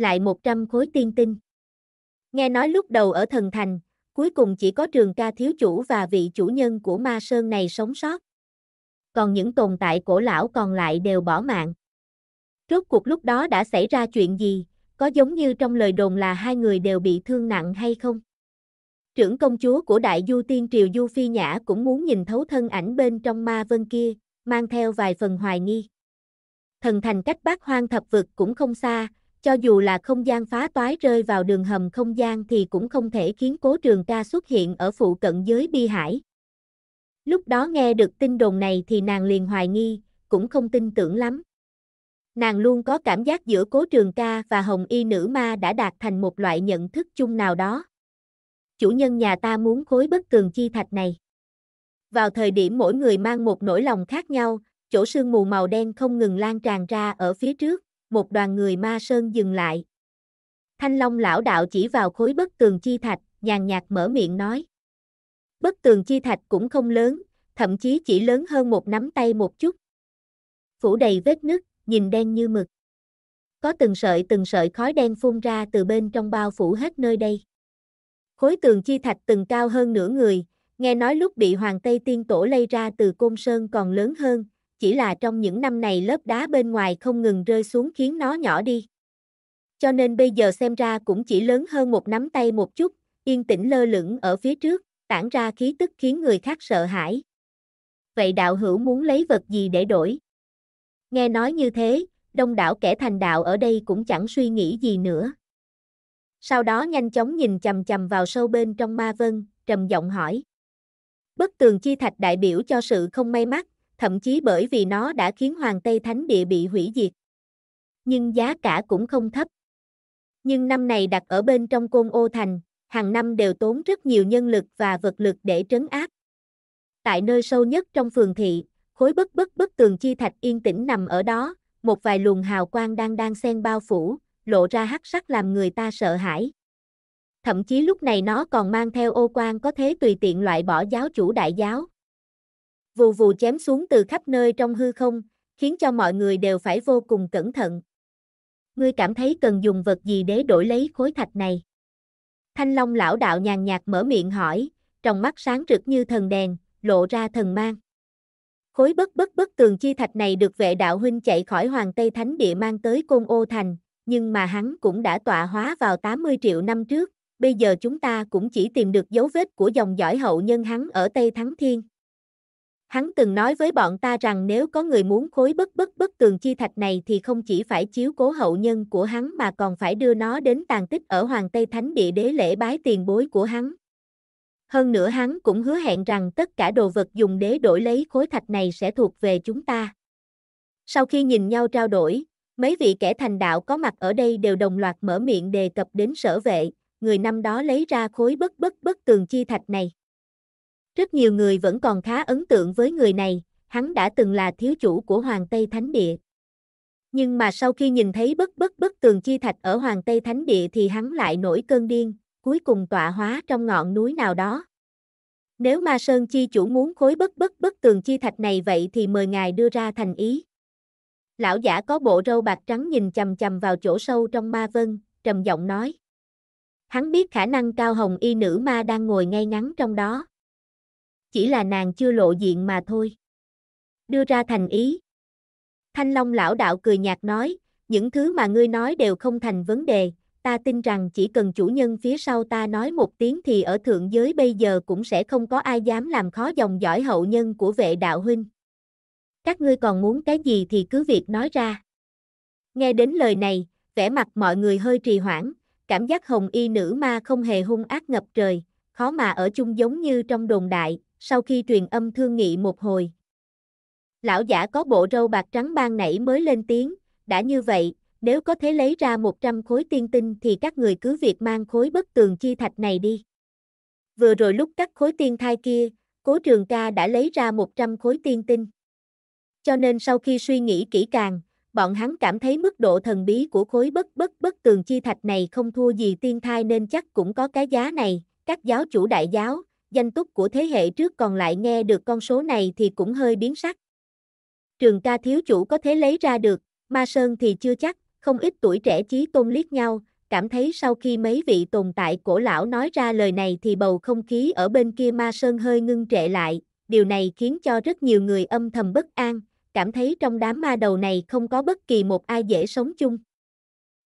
lại 100 khối tiên tinh. Nghe nói lúc đầu ở thần thành, cuối cùng chỉ có trường ca thiếu chủ và vị chủ nhân của ma sơn này sống sót. Còn những tồn tại cổ lão còn lại đều bỏ mạng. Rốt cuộc lúc đó đã xảy ra chuyện gì, có giống như trong lời đồn là hai người đều bị thương nặng hay không? Trưởng công chúa của đại du tiên triều Du Phi Nhã cũng muốn nhìn thấu thân ảnh bên trong ma vân kia, mang theo vài phần hoài nghi. Thần thành cách bác hoang thập vực cũng không xa, cho dù là không gian phá toái rơi vào đường hầm không gian thì cũng không thể khiến cố trường ca xuất hiện ở phụ cận giới bi hải. Lúc đó nghe được tin đồn này thì nàng liền hoài nghi, cũng không tin tưởng lắm. Nàng luôn có cảm giác giữa cố trường ca và hồng y nữ ma đã đạt thành một loại nhận thức chung nào đó. Chủ nhân nhà ta muốn khối bất tường chi thạch này. Vào thời điểm mỗi người mang một nỗi lòng khác nhau, chỗ sương mù màu đen không ngừng lan tràn ra ở phía trước, một đoàn người ma sơn dừng lại. Thanh Long lão đạo chỉ vào khối bất tường chi thạch, nhàn nhạt mở miệng nói. Bất tường chi thạch cũng không lớn, thậm chí chỉ lớn hơn một nắm tay một chút. Phủ đầy vết nứt, nhìn đen như mực. Có từng sợi từng sợi khói đen phun ra từ bên trong bao phủ hết nơi đây. Khối tường chi thạch từng cao hơn nửa người, nghe nói lúc bị Hoàng Tây Tiên Tổ lây ra từ Côn Sơn còn lớn hơn, chỉ là trong những năm này lớp đá bên ngoài không ngừng rơi xuống khiến nó nhỏ đi. Cho nên bây giờ xem ra cũng chỉ lớn hơn một nắm tay một chút, yên tĩnh lơ lửng ở phía trước, tản ra khí tức khiến người khác sợ hãi. Vậy đạo hữu muốn lấy vật gì để đổi? Nghe nói như thế, đông đảo kẻ thành đạo ở đây cũng chẳng suy nghĩ gì nữa. Sau đó nhanh chóng nhìn chầm chầm vào sâu bên trong ma vân, trầm giọng hỏi. Bất tường chi thạch đại biểu cho sự không may mắn, thậm chí bởi vì nó đã khiến Hoàng Tây Thánh Địa bị hủy diệt. Nhưng giá cả cũng không thấp. Nhưng năm này đặt ở bên trong côn ô thành, hàng năm đều tốn rất nhiều nhân lực và vật lực để trấn áp. Tại nơi sâu nhất trong phường thị, khối bất bất bất tường chi thạch yên tĩnh nằm ở đó, một vài luồng hào quang đang đang xen bao phủ, lộ ra hắc sắc làm người ta sợ hãi. Thậm chí lúc này nó còn mang theo ô quan có thế tùy tiện loại bỏ giáo chủ đại giáo vù vù chém xuống từ khắp nơi trong hư không, khiến cho mọi người đều phải vô cùng cẩn thận. Ngươi cảm thấy cần dùng vật gì để đổi lấy khối thạch này? Thanh Long lão đạo nhàn nhạt mở miệng hỏi, trong mắt sáng rực như thần đèn, lộ ra thần mang. Khối bất bất bất tường chi thạch này được vệ đạo huynh chạy khỏi Hoàng Tây Thánh Địa mang tới Côn Ô Thành, nhưng mà hắn cũng đã tọa hóa vào 80 triệu năm trước, bây giờ chúng ta cũng chỉ tìm được dấu vết của dòng dõi hậu nhân hắn ở Tây Thắng Thiên. Hắn từng nói với bọn ta rằng nếu có người muốn khối bất bất bất tường chi thạch này thì không chỉ phải chiếu cố hậu nhân của hắn mà còn phải đưa nó đến tàn tích ở Hoàng Tây Thánh Địa đế lễ bái tiền bối của hắn. Hơn nữa hắn cũng hứa hẹn rằng tất cả đồ vật dùng đế đổi lấy khối thạch này sẽ thuộc về chúng ta. Sau khi nhìn nhau trao đổi, mấy vị kẻ thành đạo có mặt ở đây đều đồng loạt mở miệng đề cập đến sở vệ, người năm đó lấy ra khối bất bất bất tường chi thạch này. Rất nhiều người vẫn còn khá ấn tượng với người này, hắn đã từng là thiếu chủ của Hoàng Tây Thánh Địa. Nhưng mà sau khi nhìn thấy bất bất bất tường chi thạch ở Hoàng Tây Thánh Địa thì hắn lại nổi cơn điên, cuối cùng tọa hóa trong ngọn núi nào đó. Nếu ma sơn chi chủ muốn khối bất bất bất tường chi thạch này vậy thì mời ngài đưa ra thành ý. Lão giả có bộ râu bạc trắng nhìn chầm chầm vào chỗ sâu trong ma vân, trầm giọng nói. Hắn biết khả năng cao hồng y nữ ma đang ngồi ngay ngắn trong đó chỉ là nàng chưa lộ diện mà thôi. Đưa ra thành ý. Thanh Long lão đạo cười nhạt nói, những thứ mà ngươi nói đều không thành vấn đề, ta tin rằng chỉ cần chủ nhân phía sau ta nói một tiếng thì ở thượng giới bây giờ cũng sẽ không có ai dám làm khó dòng dõi hậu nhân của vệ đạo huynh. Các ngươi còn muốn cái gì thì cứ việc nói ra. Nghe đến lời này, vẻ mặt mọi người hơi trì hoãn, cảm giác hồng y nữ ma không hề hung ác ngập trời, khó mà ở chung giống như trong đồn đại, sau khi truyền âm thương nghị một hồi. Lão giả có bộ râu bạc trắng ban nãy mới lên tiếng, đã như vậy, nếu có thể lấy ra 100 khối tiên tinh thì các người cứ việc mang khối bất tường chi thạch này đi. Vừa rồi lúc cắt khối tiên thai kia, cố trường ca đã lấy ra 100 khối tiên tinh. Cho nên sau khi suy nghĩ kỹ càng, bọn hắn cảm thấy mức độ thần bí của khối bất bất bất tường chi thạch này không thua gì tiên thai nên chắc cũng có cái giá này, các giáo chủ đại giáo, danh túc của thế hệ trước còn lại nghe được con số này thì cũng hơi biến sắc. Trường ca thiếu chủ có thể lấy ra được, ma sơn thì chưa chắc, không ít tuổi trẻ chí tôn liếc nhau, cảm thấy sau khi mấy vị tồn tại cổ lão nói ra lời này thì bầu không khí ở bên kia ma sơn hơi ngưng trệ lại, điều này khiến cho rất nhiều người âm thầm bất an, cảm thấy trong đám ma đầu này không có bất kỳ một ai dễ sống chung.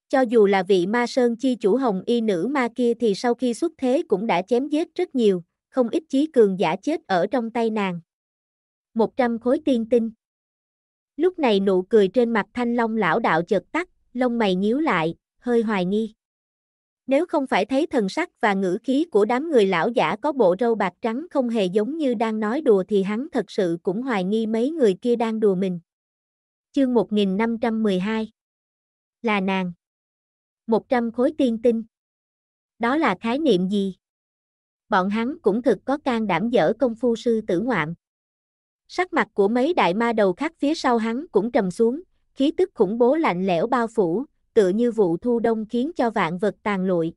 Cho dù là vị ma sơn chi chủ hồng y nữ ma kia thì sau khi xuất thế cũng đã chém giết rất nhiều, không ít chí cường giả chết ở trong tay nàng. 100 khối tiên tinh. Lúc này nụ cười trên mặt thanh long lão đạo chợt tắt, lông mày nhíu lại, hơi hoài nghi. Nếu không phải thấy thần sắc và ngữ khí của đám người lão giả có bộ râu bạc trắng không hề giống như đang nói đùa thì hắn thật sự cũng hoài nghi mấy người kia đang đùa mình. Chương 1512 Là nàng 100 khối tiên tinh Đó là khái niệm gì? bọn hắn cũng thực có can đảm dở công phu sư tử ngoạn Sắc mặt của mấy đại ma đầu khác phía sau hắn cũng trầm xuống, khí tức khủng bố lạnh lẽo bao phủ, tựa như vụ thu đông khiến cho vạn vật tàn lụi.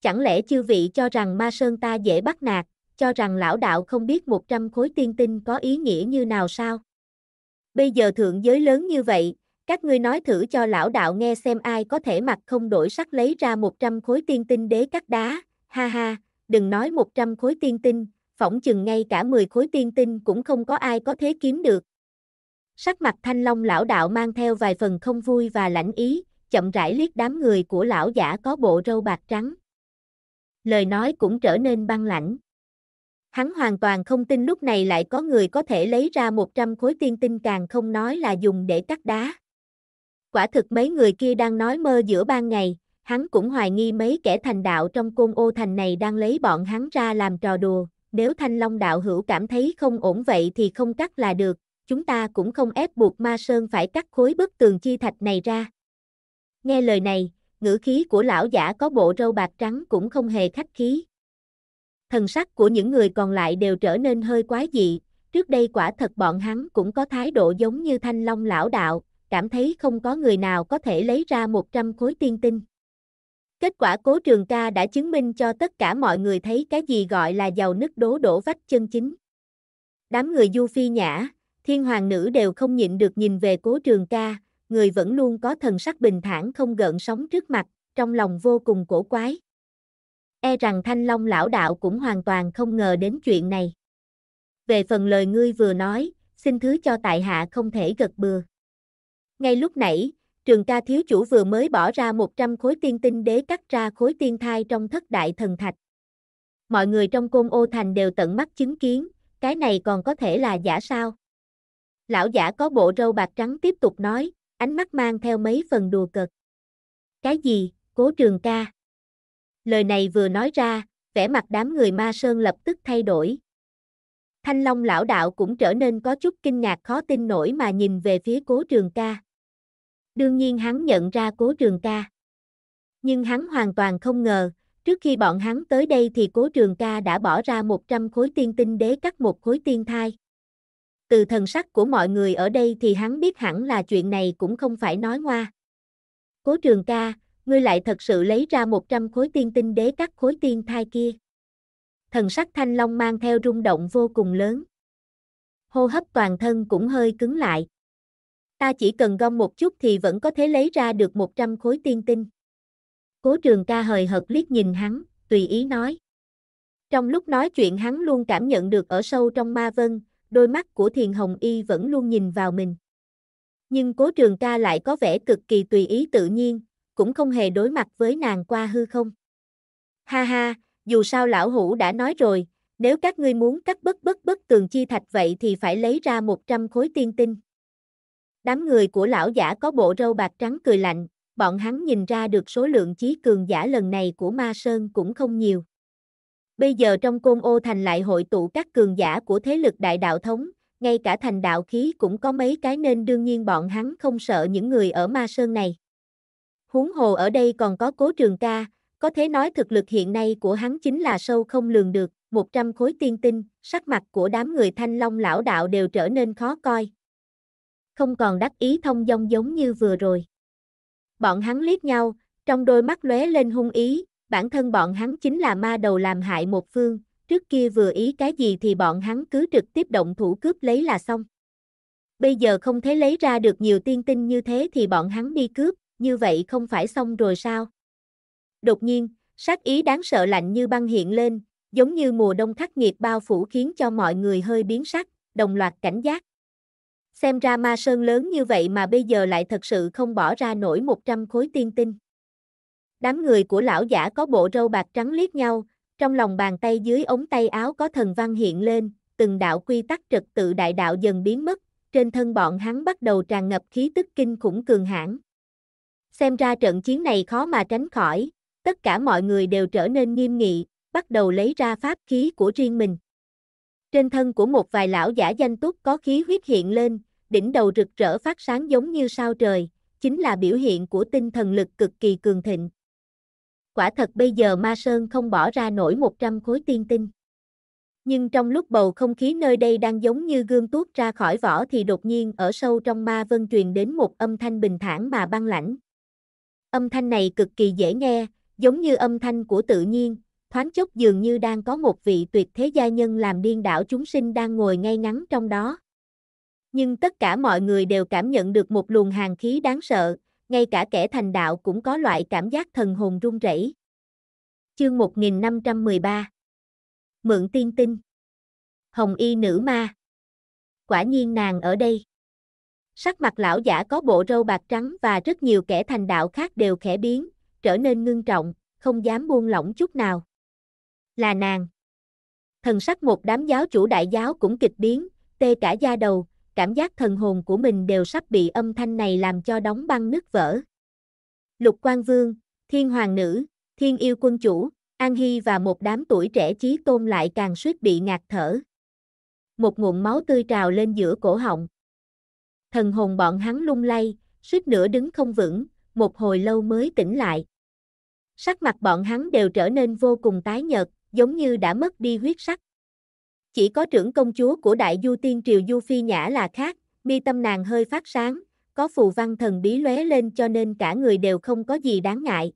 Chẳng lẽ chư vị cho rằng ma sơn ta dễ bắt nạt, cho rằng lão đạo không biết 100 khối tiên tinh có ý nghĩa như nào sao? Bây giờ thượng giới lớn như vậy, các ngươi nói thử cho lão đạo nghe xem ai có thể mặt không đổi sắc lấy ra 100 khối tiên tinh đế cắt đá, ha ha, đừng nói 100 khối tiên tinh, phỏng chừng ngay cả 10 khối tiên tinh cũng không có ai có thế kiếm được. Sắc mặt thanh long lão đạo mang theo vài phần không vui và lãnh ý, chậm rãi liếc đám người của lão giả có bộ râu bạc trắng. Lời nói cũng trở nên băng lãnh. Hắn hoàn toàn không tin lúc này lại có người có thể lấy ra 100 khối tiên tinh càng không nói là dùng để cắt đá. Quả thực mấy người kia đang nói mơ giữa ban ngày, hắn cũng hoài nghi mấy kẻ thành đạo trong côn ô thành này đang lấy bọn hắn ra làm trò đùa, nếu thanh long đạo hữu cảm thấy không ổn vậy thì không cắt là được, chúng ta cũng không ép buộc ma sơn phải cắt khối bức tường chi thạch này ra. Nghe lời này, ngữ khí của lão giả có bộ râu bạc trắng cũng không hề khách khí. Thần sắc của những người còn lại đều trở nên hơi quái dị, trước đây quả thật bọn hắn cũng có thái độ giống như thanh long lão đạo, cảm thấy không có người nào có thể lấy ra 100 khối tiên tinh. Kết quả cố trường ca đã chứng minh cho tất cả mọi người thấy cái gì gọi là giàu nứt đố đổ vách chân chính. Đám người du phi nhã, thiên hoàng nữ đều không nhịn được nhìn về cố trường ca, người vẫn luôn có thần sắc bình thản không gợn sóng trước mặt, trong lòng vô cùng cổ quái. E rằng thanh long lão đạo cũng hoàn toàn không ngờ đến chuyện này. Về phần lời ngươi vừa nói, xin thứ cho tại hạ không thể gật bừa. Ngay lúc nãy, trường ca thiếu chủ vừa mới bỏ ra 100 khối tiên tinh đế cắt ra khối tiên thai trong thất đại thần thạch. Mọi người trong côn ô thành đều tận mắt chứng kiến, cái này còn có thể là giả sao? Lão giả có bộ râu bạc trắng tiếp tục nói, ánh mắt mang theo mấy phần đùa cợt. Cái gì, cố trường ca? Lời này vừa nói ra, vẻ mặt đám người ma sơn lập tức thay đổi. Thanh Long lão đạo cũng trở nên có chút kinh ngạc khó tin nổi mà nhìn về phía cố trường ca đương nhiên hắn nhận ra cố trường ca. Nhưng hắn hoàn toàn không ngờ, trước khi bọn hắn tới đây thì cố trường ca đã bỏ ra 100 khối tiên tinh đế cắt một khối tiên thai. Từ thần sắc của mọi người ở đây thì hắn biết hẳn là chuyện này cũng không phải nói ngoa. Cố trường ca, ngươi lại thật sự lấy ra 100 khối tiên tinh đế cắt khối tiên thai kia. Thần sắc thanh long mang theo rung động vô cùng lớn. Hô hấp toàn thân cũng hơi cứng lại ta chỉ cần gom một chút thì vẫn có thể lấy ra được 100 khối tiên tinh. Cố trường ca hời hợt liếc nhìn hắn, tùy ý nói. Trong lúc nói chuyện hắn luôn cảm nhận được ở sâu trong ma vân, đôi mắt của thiền hồng y vẫn luôn nhìn vào mình. Nhưng cố trường ca lại có vẻ cực kỳ tùy ý tự nhiên, cũng không hề đối mặt với nàng qua hư không. Ha ha, dù sao lão hủ đã nói rồi, nếu các ngươi muốn cắt bất bất bất tường chi thạch vậy thì phải lấy ra 100 khối tiên tinh. Đám người của lão giả có bộ râu bạc trắng cười lạnh, bọn hắn nhìn ra được số lượng chí cường giả lần này của Ma Sơn cũng không nhiều. Bây giờ trong côn ô thành lại hội tụ các cường giả của thế lực đại đạo thống, ngay cả thành đạo khí cũng có mấy cái nên đương nhiên bọn hắn không sợ những người ở Ma Sơn này. Huống hồ ở đây còn có cố trường ca, có thể nói thực lực hiện nay của hắn chính là sâu không lường được, 100 khối tiên tinh, sắc mặt của đám người thanh long lão đạo đều trở nên khó coi, không còn đắc ý thông dong giống như vừa rồi. Bọn hắn liếc nhau, trong đôi mắt lóe lên hung ý, bản thân bọn hắn chính là ma đầu làm hại một phương, trước kia vừa ý cái gì thì bọn hắn cứ trực tiếp động thủ cướp lấy là xong. Bây giờ không thấy lấy ra được nhiều tiên tinh như thế thì bọn hắn đi cướp, như vậy không phải xong rồi sao? Đột nhiên, sát ý đáng sợ lạnh như băng hiện lên, giống như mùa đông khắc nghiệt bao phủ khiến cho mọi người hơi biến sắc, đồng loạt cảnh giác. Xem ra ma sơn lớn như vậy mà bây giờ lại thật sự không bỏ ra nổi 100 khối tiên tinh. Đám người của lão giả có bộ râu bạc trắng liếc nhau, trong lòng bàn tay dưới ống tay áo có thần văn hiện lên, từng đạo quy tắc trật tự đại đạo dần biến mất, trên thân bọn hắn bắt đầu tràn ngập khí tức kinh khủng cường hãn. Xem ra trận chiến này khó mà tránh khỏi, tất cả mọi người đều trở nên nghiêm nghị, bắt đầu lấy ra pháp khí của riêng mình. Trên thân của một vài lão giả danh túc có khí huyết hiện lên, đỉnh đầu rực rỡ phát sáng giống như sao trời, chính là biểu hiện của tinh thần lực cực kỳ cường thịnh. Quả thật bây giờ Ma Sơn không bỏ ra nổi 100 khối tiên tinh. Nhưng trong lúc bầu không khí nơi đây đang giống như gương tuốt ra khỏi vỏ thì đột nhiên ở sâu trong ma vân truyền đến một âm thanh bình thản mà băng lãnh. Âm thanh này cực kỳ dễ nghe, giống như âm thanh của tự nhiên, thoáng chốc dường như đang có một vị tuyệt thế gia nhân làm điên đảo chúng sinh đang ngồi ngay ngắn trong đó nhưng tất cả mọi người đều cảm nhận được một luồng hàng khí đáng sợ, ngay cả kẻ thành đạo cũng có loại cảm giác thần hồn run rẩy. Chương 1513 Mượn tiên tinh Hồng y nữ ma Quả nhiên nàng ở đây. Sắc mặt lão giả có bộ râu bạc trắng và rất nhiều kẻ thành đạo khác đều khẽ biến, trở nên ngưng trọng, không dám buông lỏng chút nào. Là nàng. Thần sắc một đám giáo chủ đại giáo cũng kịch biến, tê cả da đầu, cảm giác thần hồn của mình đều sắp bị âm thanh này làm cho đóng băng nứt vỡ. Lục Quang Vương, Thiên Hoàng Nữ, Thiên Yêu Quân Chủ, An Hy và một đám tuổi trẻ trí tôn lại càng suýt bị ngạt thở. Một nguồn máu tươi trào lên giữa cổ họng. Thần hồn bọn hắn lung lay, suýt nữa đứng không vững, một hồi lâu mới tỉnh lại. Sắc mặt bọn hắn đều trở nên vô cùng tái nhợt, giống như đã mất đi huyết sắc. Chỉ có trưởng công chúa của đại du tiên triều Du Phi Nhã là khác, mi tâm nàng hơi phát sáng, có phù văn thần bí lóe lên cho nên cả người đều không có gì đáng ngại.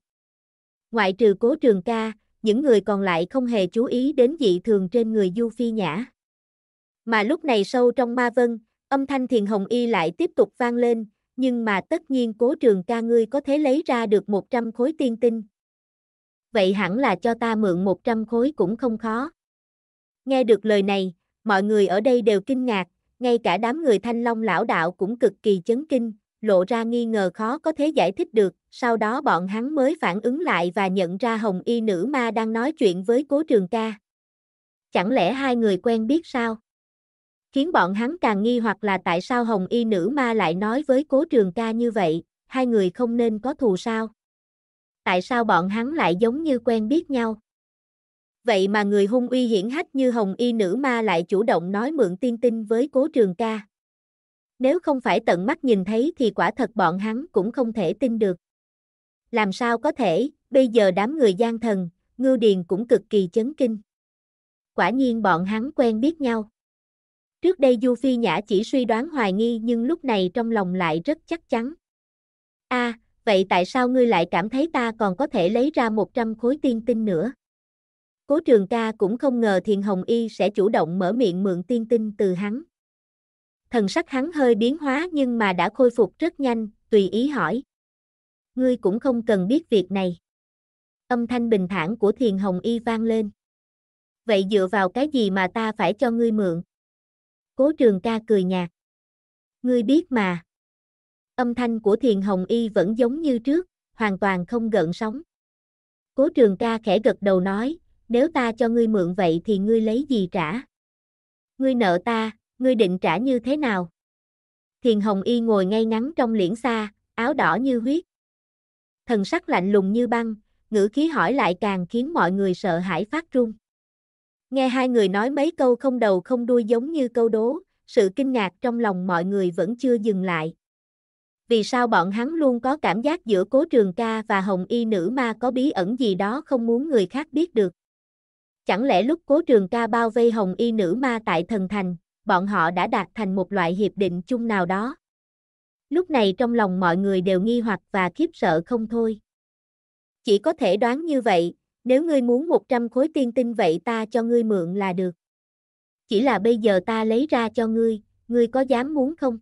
Ngoại trừ cố trường ca, những người còn lại không hề chú ý đến dị thường trên người Du Phi Nhã. Mà lúc này sâu trong ma vân, âm thanh thiền hồng y lại tiếp tục vang lên, nhưng mà tất nhiên cố trường ca ngươi có thể lấy ra được 100 khối tiên tinh. Vậy hẳn là cho ta mượn 100 khối cũng không khó. Nghe được lời này, mọi người ở đây đều kinh ngạc, ngay cả đám người thanh long lão đạo cũng cực kỳ chấn kinh, lộ ra nghi ngờ khó có thể giải thích được, sau đó bọn hắn mới phản ứng lại và nhận ra hồng y nữ ma đang nói chuyện với cố trường ca. Chẳng lẽ hai người quen biết sao? Khiến bọn hắn càng nghi hoặc là tại sao hồng y nữ ma lại nói với cố trường ca như vậy, hai người không nên có thù sao? Tại sao bọn hắn lại giống như quen biết nhau? vậy mà người hung uy hiển hách như hồng y nữ ma lại chủ động nói mượn tiên tinh với cố trường ca. Nếu không phải tận mắt nhìn thấy thì quả thật bọn hắn cũng không thể tin được. Làm sao có thể, bây giờ đám người gian thần, ngưu điền cũng cực kỳ chấn kinh. Quả nhiên bọn hắn quen biết nhau. Trước đây Du Phi Nhã chỉ suy đoán hoài nghi nhưng lúc này trong lòng lại rất chắc chắn. a à, vậy tại sao ngươi lại cảm thấy ta còn có thể lấy ra 100 khối tiên tinh nữa? Cố trường ca cũng không ngờ Thiền Hồng Y sẽ chủ động mở miệng mượn tiên tinh từ hắn. Thần sắc hắn hơi biến hóa nhưng mà đã khôi phục rất nhanh, tùy ý hỏi. Ngươi cũng không cần biết việc này. Âm thanh bình thản của Thiền Hồng Y vang lên. Vậy dựa vào cái gì mà ta phải cho ngươi mượn? Cố trường ca cười nhạt. Ngươi biết mà. Âm thanh của Thiền Hồng Y vẫn giống như trước, hoàn toàn không gợn sóng. Cố trường ca khẽ gật đầu nói, nếu ta cho ngươi mượn vậy thì ngươi lấy gì trả? Ngươi nợ ta, ngươi định trả như thế nào? Thiền Hồng Y ngồi ngay ngắn trong liễn xa, áo đỏ như huyết. Thần sắc lạnh lùng như băng, ngữ khí hỏi lại càng khiến mọi người sợ hãi phát run. Nghe hai người nói mấy câu không đầu không đuôi giống như câu đố, sự kinh ngạc trong lòng mọi người vẫn chưa dừng lại. Vì sao bọn hắn luôn có cảm giác giữa cố trường ca và hồng y nữ ma có bí ẩn gì đó không muốn người khác biết được? Chẳng lẽ lúc cố trường ca bao vây hồng y nữ ma tại thần thành, bọn họ đã đạt thành một loại hiệp định chung nào đó? Lúc này trong lòng mọi người đều nghi hoặc và khiếp sợ không thôi. Chỉ có thể đoán như vậy, nếu ngươi muốn 100 khối tiên tinh vậy ta cho ngươi mượn là được. Chỉ là bây giờ ta lấy ra cho ngươi, ngươi có dám muốn không?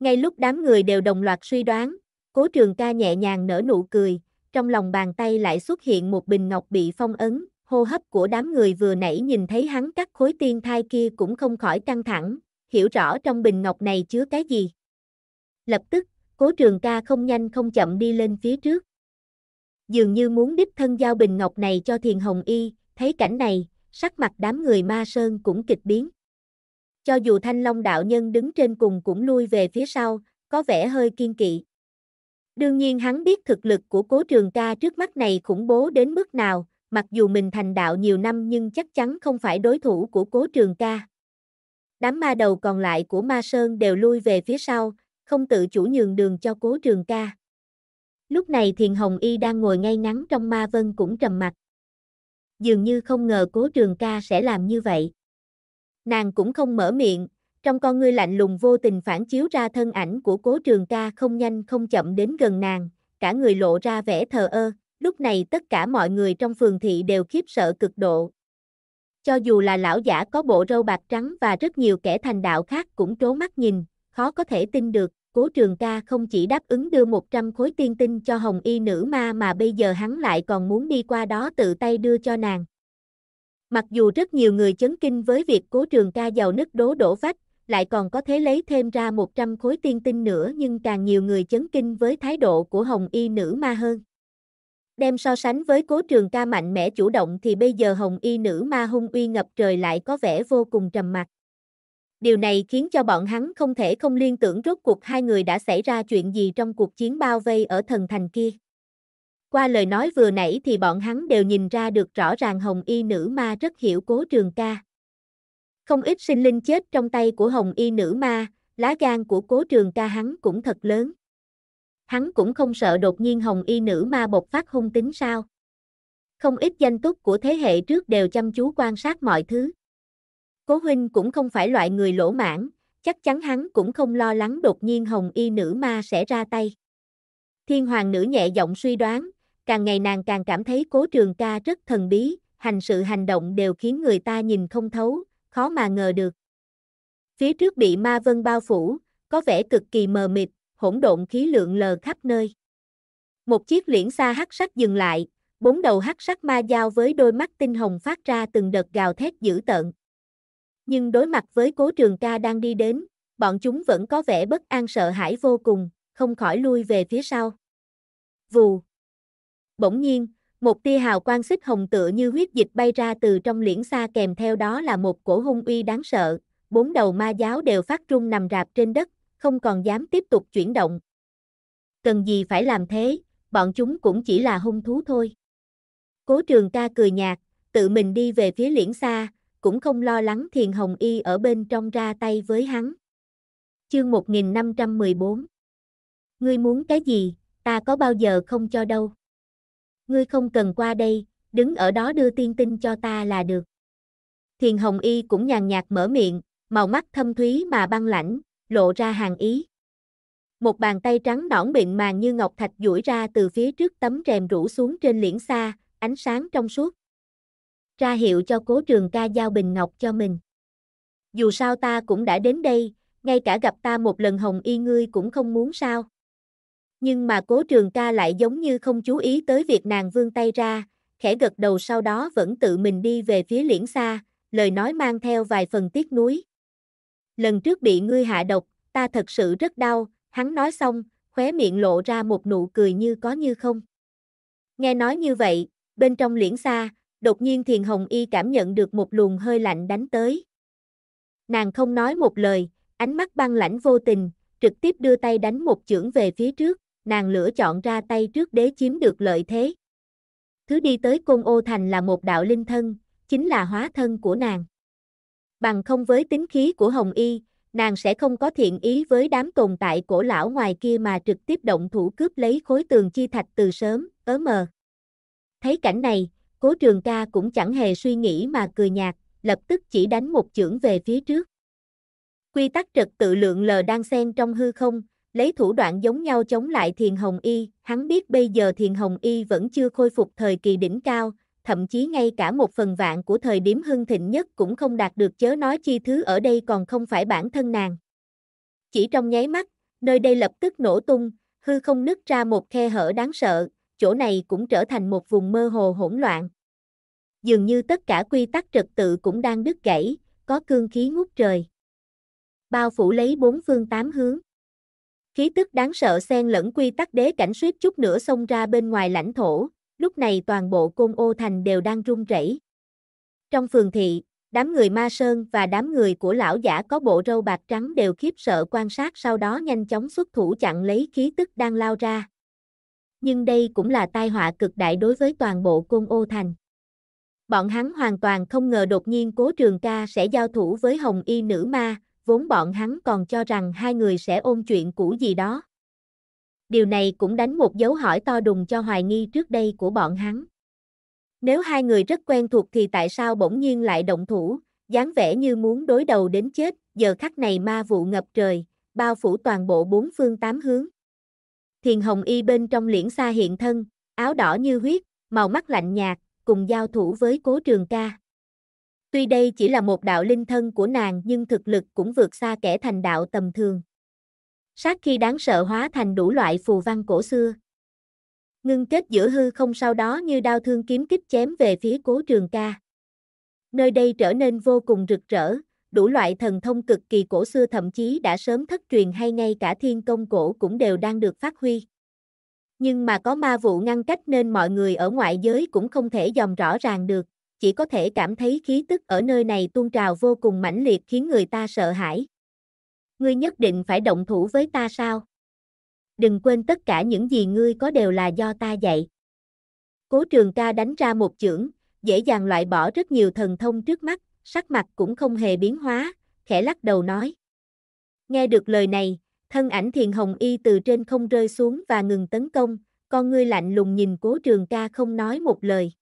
Ngay lúc đám người đều đồng loạt suy đoán, cố trường ca nhẹ nhàng nở nụ cười, trong lòng bàn tay lại xuất hiện một bình ngọc bị phong ấn, hô hấp của đám người vừa nãy nhìn thấy hắn cắt khối tiên thai kia cũng không khỏi căng thẳng, hiểu rõ trong bình ngọc này chứa cái gì. Lập tức, cố trường ca không nhanh không chậm đi lên phía trước. Dường như muốn đích thân giao bình ngọc này cho thiền hồng y, thấy cảnh này, sắc mặt đám người ma sơn cũng kịch biến. Cho dù thanh long đạo nhân đứng trên cùng cũng lui về phía sau, có vẻ hơi kiên kỵ. Đương nhiên hắn biết thực lực của cố trường ca trước mắt này khủng bố đến mức nào, mặc dù mình thành đạo nhiều năm nhưng chắc chắn không phải đối thủ của cố trường ca. Đám ma đầu còn lại của ma sơn đều lui về phía sau, không tự chủ nhường đường cho cố trường ca. Lúc này Thiền Hồng Y đang ngồi ngay ngắn trong ma vân cũng trầm mặt. Dường như không ngờ cố trường ca sẽ làm như vậy. Nàng cũng không mở miệng, trong con ngươi lạnh lùng vô tình phản chiếu ra thân ảnh của cố trường ca không nhanh không chậm đến gần nàng, cả người lộ ra vẻ thờ ơ, lúc này tất cả mọi người trong phường thị đều khiếp sợ cực độ. Cho dù là lão giả có bộ râu bạc trắng và rất nhiều kẻ thành đạo khác cũng trố mắt nhìn, khó có thể tin được, cố trường ca không chỉ đáp ứng đưa 100 khối tiên tinh cho hồng y nữ ma mà bây giờ hắn lại còn muốn đi qua đó tự tay đưa cho nàng. Mặc dù rất nhiều người chấn kinh với việc cố trường ca giàu nứt đố đổ vách, lại còn có thể lấy thêm ra 100 khối tiên tinh nữa nhưng càng nhiều người chấn kinh với thái độ của hồng y nữ ma hơn. Đem so sánh với cố trường ca mạnh mẽ chủ động thì bây giờ hồng y nữ ma hung uy ngập trời lại có vẻ vô cùng trầm mặc. Điều này khiến cho bọn hắn không thể không liên tưởng rốt cuộc hai người đã xảy ra chuyện gì trong cuộc chiến bao vây ở thần thành kia. Qua lời nói vừa nãy thì bọn hắn đều nhìn ra được rõ ràng hồng y nữ ma rất hiểu cố trường ca. Không ít sinh linh chết trong tay của hồng y nữ ma, lá gan của cố trường ca hắn cũng thật lớn hắn cũng không sợ đột nhiên hồng y nữ ma bộc phát hung tính sao. Không ít danh túc của thế hệ trước đều chăm chú quan sát mọi thứ. Cố huynh cũng không phải loại người lỗ mãn, chắc chắn hắn cũng không lo lắng đột nhiên hồng y nữ ma sẽ ra tay. Thiên hoàng nữ nhẹ giọng suy đoán, càng ngày nàng càng cảm thấy cố trường ca rất thần bí, hành sự hành động đều khiến người ta nhìn không thấu, khó mà ngờ được. Phía trước bị ma vân bao phủ, có vẻ cực kỳ mờ mịt, hỗn độn khí lượng lờ khắp nơi. Một chiếc liễn xa hắc sắc dừng lại, bốn đầu hắc sắc ma giao với đôi mắt tinh hồng phát ra từng đợt gào thét dữ tợn. Nhưng đối mặt với cố trường ca đang đi đến, bọn chúng vẫn có vẻ bất an sợ hãi vô cùng, không khỏi lui về phía sau. Vù. Bỗng nhiên, một tia hào quang xích hồng tựa như huyết dịch bay ra từ trong liễn xa kèm theo đó là một cổ hung uy đáng sợ, bốn đầu ma giáo đều phát trung nằm rạp trên đất, không còn dám tiếp tục chuyển động. Cần gì phải làm thế, bọn chúng cũng chỉ là hung thú thôi. Cố trường ca cười nhạt, tự mình đi về phía liễn xa, cũng không lo lắng thiền hồng y ở bên trong ra tay với hắn. Chương 1514 Ngươi muốn cái gì, ta có bao giờ không cho đâu. Ngươi không cần qua đây, đứng ở đó đưa tiên tin cho ta là được. Thiền hồng y cũng nhàn nhạt mở miệng, màu mắt thâm thúy mà băng lãnh, lộ ra hàng ý. Một bàn tay trắng nõn mịn màng như ngọc thạch duỗi ra từ phía trước tấm rèm rủ xuống trên liễn xa, ánh sáng trong suốt. Ra hiệu cho cố trường ca giao bình ngọc cho mình. Dù sao ta cũng đã đến đây, ngay cả gặp ta một lần hồng y ngươi cũng không muốn sao. Nhưng mà cố trường ca lại giống như không chú ý tới việc nàng vươn tay ra, khẽ gật đầu sau đó vẫn tự mình đi về phía liễn xa, lời nói mang theo vài phần tiếc nuối lần trước bị ngươi hạ độc, ta thật sự rất đau, hắn nói xong, khóe miệng lộ ra một nụ cười như có như không. Nghe nói như vậy, bên trong liễn xa, đột nhiên Thiền Hồng Y cảm nhận được một luồng hơi lạnh đánh tới. Nàng không nói một lời, ánh mắt băng lãnh vô tình, trực tiếp đưa tay đánh một chưởng về phía trước, nàng lựa chọn ra tay trước đế chiếm được lợi thế. Thứ đi tới Côn Ô Thành là một đạo linh thân, chính là hóa thân của nàng bằng không với tính khí của Hồng Y, nàng sẽ không có thiện ý với đám tồn tại cổ lão ngoài kia mà trực tiếp động thủ cướp lấy khối tường chi thạch từ sớm, ớ mờ. Thấy cảnh này, cố trường ca cũng chẳng hề suy nghĩ mà cười nhạt, lập tức chỉ đánh một chưởng về phía trước. Quy tắc trật tự lượng lờ đang xen trong hư không, lấy thủ đoạn giống nhau chống lại thiền hồng y, hắn biết bây giờ thiền hồng y vẫn chưa khôi phục thời kỳ đỉnh cao, thậm chí ngay cả một phần vạn của thời điểm hưng thịnh nhất cũng không đạt được chớ nói chi thứ ở đây còn không phải bản thân nàng. Chỉ trong nháy mắt, nơi đây lập tức nổ tung, hư không nứt ra một khe hở đáng sợ, chỗ này cũng trở thành một vùng mơ hồ hỗn loạn. Dường như tất cả quy tắc trật tự cũng đang đứt gãy, có cương khí ngút trời. Bao phủ lấy bốn phương tám hướng. Khí tức đáng sợ xen lẫn quy tắc đế cảnh suýt chút nữa xông ra bên ngoài lãnh thổ, lúc này toàn bộ côn ô thành đều đang rung rẩy. Trong phường thị, đám người ma sơn và đám người của lão giả có bộ râu bạc trắng đều khiếp sợ quan sát sau đó nhanh chóng xuất thủ chặn lấy khí tức đang lao ra. Nhưng đây cũng là tai họa cực đại đối với toàn bộ côn ô thành. Bọn hắn hoàn toàn không ngờ đột nhiên cố trường ca sẽ giao thủ với hồng y nữ ma, vốn bọn hắn còn cho rằng hai người sẽ ôn chuyện cũ gì đó điều này cũng đánh một dấu hỏi to đùng cho hoài nghi trước đây của bọn hắn. Nếu hai người rất quen thuộc thì tại sao bỗng nhiên lại động thủ, dáng vẻ như muốn đối đầu đến chết, giờ khắc này ma vụ ngập trời, bao phủ toàn bộ bốn phương tám hướng. Thiền hồng y bên trong liễn xa hiện thân, áo đỏ như huyết, màu mắt lạnh nhạt, cùng giao thủ với cố trường ca. Tuy đây chỉ là một đạo linh thân của nàng nhưng thực lực cũng vượt xa kẻ thành đạo tầm thường sát khi đáng sợ hóa thành đủ loại phù văn cổ xưa. Ngưng kết giữa hư không sau đó như đao thương kiếm kích chém về phía cố trường ca. Nơi đây trở nên vô cùng rực rỡ, đủ loại thần thông cực kỳ cổ xưa thậm chí đã sớm thất truyền hay ngay cả thiên công cổ cũng đều đang được phát huy. Nhưng mà có ma vụ ngăn cách nên mọi người ở ngoại giới cũng không thể dòm rõ ràng được, chỉ có thể cảm thấy khí tức ở nơi này tuôn trào vô cùng mãnh liệt khiến người ta sợ hãi ngươi nhất định phải động thủ với ta sao? Đừng quên tất cả những gì ngươi có đều là do ta dạy. Cố trường ca đánh ra một chưởng, dễ dàng loại bỏ rất nhiều thần thông trước mắt, sắc mặt cũng không hề biến hóa, khẽ lắc đầu nói. Nghe được lời này, thân ảnh thiền hồng y từ trên không rơi xuống và ngừng tấn công, con ngươi lạnh lùng nhìn cố trường ca không nói một lời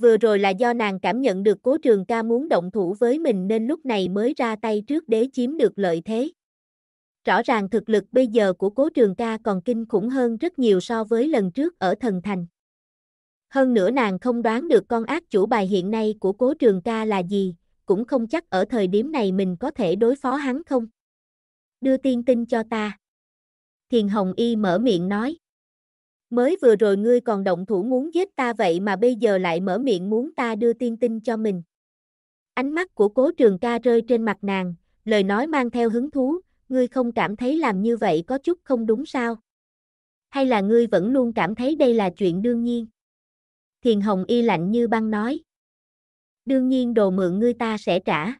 vừa rồi là do nàng cảm nhận được cố trường ca muốn động thủ với mình nên lúc này mới ra tay trước để chiếm được lợi thế. Rõ ràng thực lực bây giờ của cố trường ca còn kinh khủng hơn rất nhiều so với lần trước ở thần thành. Hơn nữa nàng không đoán được con ác chủ bài hiện nay của cố trường ca là gì, cũng không chắc ở thời điểm này mình có thể đối phó hắn không. Đưa tiên tin cho ta. Thiền Hồng Y mở miệng nói mới vừa rồi ngươi còn động thủ muốn giết ta vậy mà bây giờ lại mở miệng muốn ta đưa tiên tinh cho mình. Ánh mắt của cố trường ca rơi trên mặt nàng, lời nói mang theo hứng thú, ngươi không cảm thấy làm như vậy có chút không đúng sao? Hay là ngươi vẫn luôn cảm thấy đây là chuyện đương nhiên? Thiền Hồng y lạnh như băng nói. Đương nhiên đồ mượn ngươi ta sẽ trả.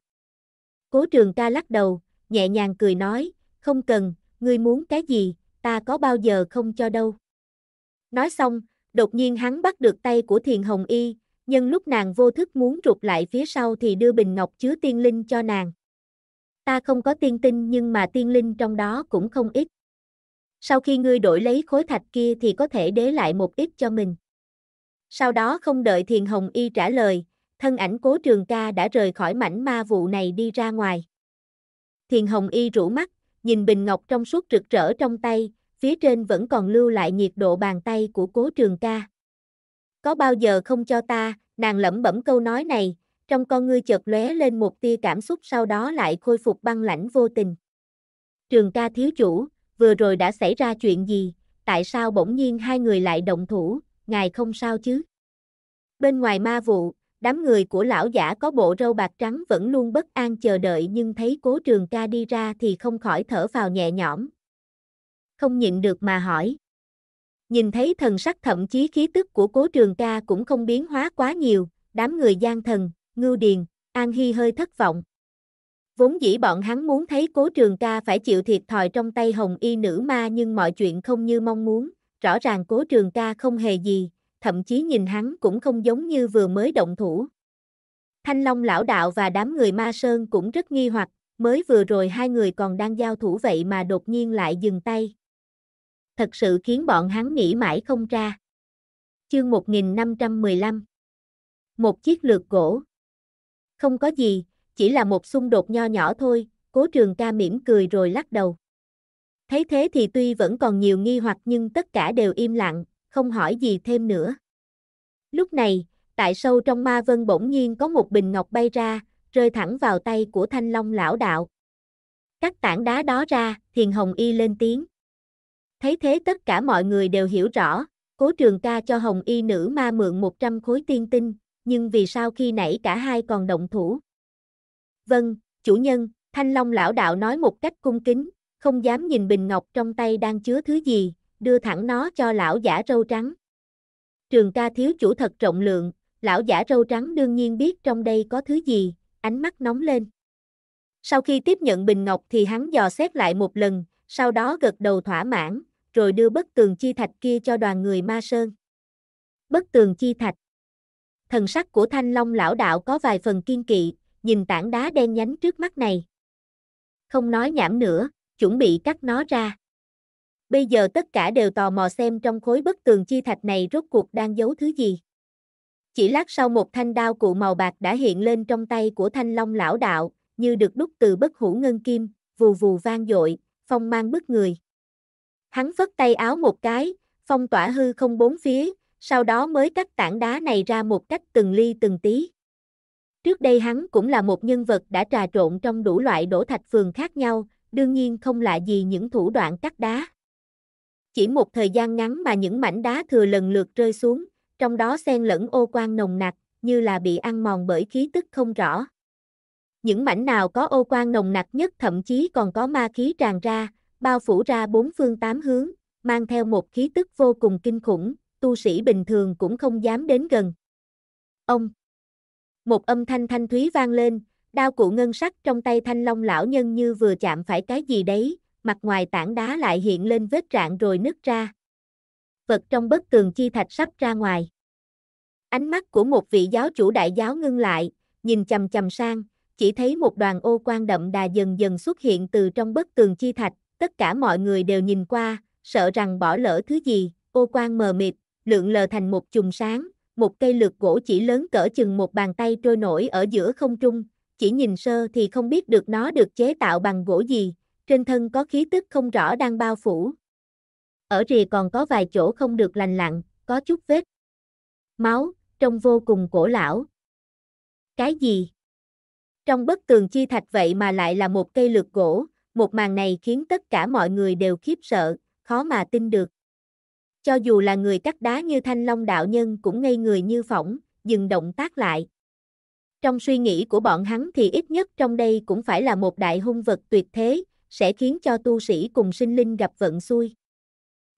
Cố trường ca lắc đầu, nhẹ nhàng cười nói, không cần, ngươi muốn cái gì, ta có bao giờ không cho đâu. Nói xong, đột nhiên hắn bắt được tay của Thiền Hồng Y, nhưng lúc nàng vô thức muốn rụt lại phía sau thì đưa bình ngọc chứa tiên linh cho nàng. Ta không có tiên tinh nhưng mà tiên linh trong đó cũng không ít. Sau khi ngươi đổi lấy khối thạch kia thì có thể đế lại một ít cho mình. Sau đó không đợi Thiền Hồng Y trả lời, thân ảnh cố trường ca đã rời khỏi mảnh ma vụ này đi ra ngoài. Thiền Hồng Y rũ mắt, nhìn bình ngọc trong suốt rực rỡ trong tay, phía trên vẫn còn lưu lại nhiệt độ bàn tay của cố trường ca. Có bao giờ không cho ta, nàng lẩm bẩm câu nói này, trong con ngươi chợt lóe lên một tia cảm xúc sau đó lại khôi phục băng lãnh vô tình. Trường ca thiếu chủ, vừa rồi đã xảy ra chuyện gì, tại sao bỗng nhiên hai người lại động thủ, ngài không sao chứ? Bên ngoài ma vụ, đám người của lão giả có bộ râu bạc trắng vẫn luôn bất an chờ đợi nhưng thấy cố trường ca đi ra thì không khỏi thở vào nhẹ nhõm, không nhịn được mà hỏi. Nhìn thấy thần sắc thậm chí khí tức của cố trường ca cũng không biến hóa quá nhiều, đám người gian thần, ngưu điền, An Hy hơi thất vọng. Vốn dĩ bọn hắn muốn thấy cố trường ca phải chịu thiệt thòi trong tay hồng y nữ ma nhưng mọi chuyện không như mong muốn, rõ ràng cố trường ca không hề gì, thậm chí nhìn hắn cũng không giống như vừa mới động thủ. Thanh Long lão đạo và đám người ma sơn cũng rất nghi hoặc, mới vừa rồi hai người còn đang giao thủ vậy mà đột nhiên lại dừng tay thật sự khiến bọn hắn nghĩ mãi không ra. Chương 1515 Một chiếc lược gỗ Không có gì, chỉ là một xung đột nho nhỏ thôi, cố trường ca mỉm cười rồi lắc đầu. Thấy thế thì tuy vẫn còn nhiều nghi hoặc nhưng tất cả đều im lặng, không hỏi gì thêm nữa. Lúc này, tại sâu trong ma vân bỗng nhiên có một bình ngọc bay ra, rơi thẳng vào tay của thanh long lão đạo. Cắt tảng đá đó ra, thiền hồng y lên tiếng. Thấy thế tất cả mọi người đều hiểu rõ, cố trường ca cho hồng y nữ ma mượn 100 khối tiên tinh, nhưng vì sao khi nãy cả hai còn động thủ? Vâng, chủ nhân, thanh long lão đạo nói một cách cung kính, không dám nhìn bình ngọc trong tay đang chứa thứ gì, đưa thẳng nó cho lão giả râu trắng. Trường ca thiếu chủ thật rộng lượng, lão giả râu trắng đương nhiên biết trong đây có thứ gì, ánh mắt nóng lên. Sau khi tiếp nhận bình ngọc thì hắn dò xét lại một lần, sau đó gật đầu thỏa mãn, rồi đưa bất tường chi thạch kia cho đoàn người ma sơn. Bất tường chi thạch Thần sắc của thanh long lão đạo có vài phần kiên kỵ, nhìn tảng đá đen nhánh trước mắt này. Không nói nhảm nữa, chuẩn bị cắt nó ra. Bây giờ tất cả đều tò mò xem trong khối bất tường chi thạch này rốt cuộc đang giấu thứ gì. Chỉ lát sau một thanh đao cụ màu bạc đã hiện lên trong tay của thanh long lão đạo, như được đúc từ bất hủ ngân kim, vù vù vang dội, phong mang bức người. Hắn phất tay áo một cái, phong tỏa hư không bốn phía, sau đó mới cắt tảng đá này ra một cách từng ly từng tí. Trước đây hắn cũng là một nhân vật đã trà trộn trong đủ loại đổ thạch phường khác nhau, đương nhiên không lạ gì những thủ đoạn cắt đá. Chỉ một thời gian ngắn mà những mảnh đá thừa lần lượt rơi xuống, trong đó xen lẫn ô quan nồng nặc, như là bị ăn mòn bởi khí tức không rõ. Những mảnh nào có ô quan nồng nặc nhất thậm chí còn có ma khí tràn ra, bao phủ ra bốn phương tám hướng, mang theo một khí tức vô cùng kinh khủng, tu sĩ bình thường cũng không dám đến gần. Ông! Một âm thanh thanh thúy vang lên, đao cụ ngân sắc trong tay thanh long lão nhân như vừa chạm phải cái gì đấy, mặt ngoài tảng đá lại hiện lên vết rạn rồi nứt ra. Vật trong bất tường chi thạch sắp ra ngoài. Ánh mắt của một vị giáo chủ đại giáo ngưng lại, nhìn chầm chầm sang, chỉ thấy một đoàn ô quan đậm đà dần dần xuất hiện từ trong bất tường chi thạch, tất cả mọi người đều nhìn qua, sợ rằng bỏ lỡ thứ gì, ô quang mờ mịt, lượn lờ thành một chùm sáng, một cây lược gỗ chỉ lớn cỡ chừng một bàn tay trôi nổi ở giữa không trung, chỉ nhìn sơ thì không biết được nó được chế tạo bằng gỗ gì, trên thân có khí tức không rõ đang bao phủ. Ở rìa còn có vài chỗ không được lành lặn, có chút vết. Máu, trông vô cùng cổ lão. Cái gì? Trong bất tường chi thạch vậy mà lại là một cây lược gỗ, một màn này khiến tất cả mọi người đều khiếp sợ, khó mà tin được. Cho dù là người cắt đá như Thanh Long đạo nhân cũng ngây người như phỏng, dừng động tác lại. Trong suy nghĩ của bọn hắn thì ít nhất trong đây cũng phải là một đại hung vật tuyệt thế, sẽ khiến cho tu sĩ cùng sinh linh gặp vận xui.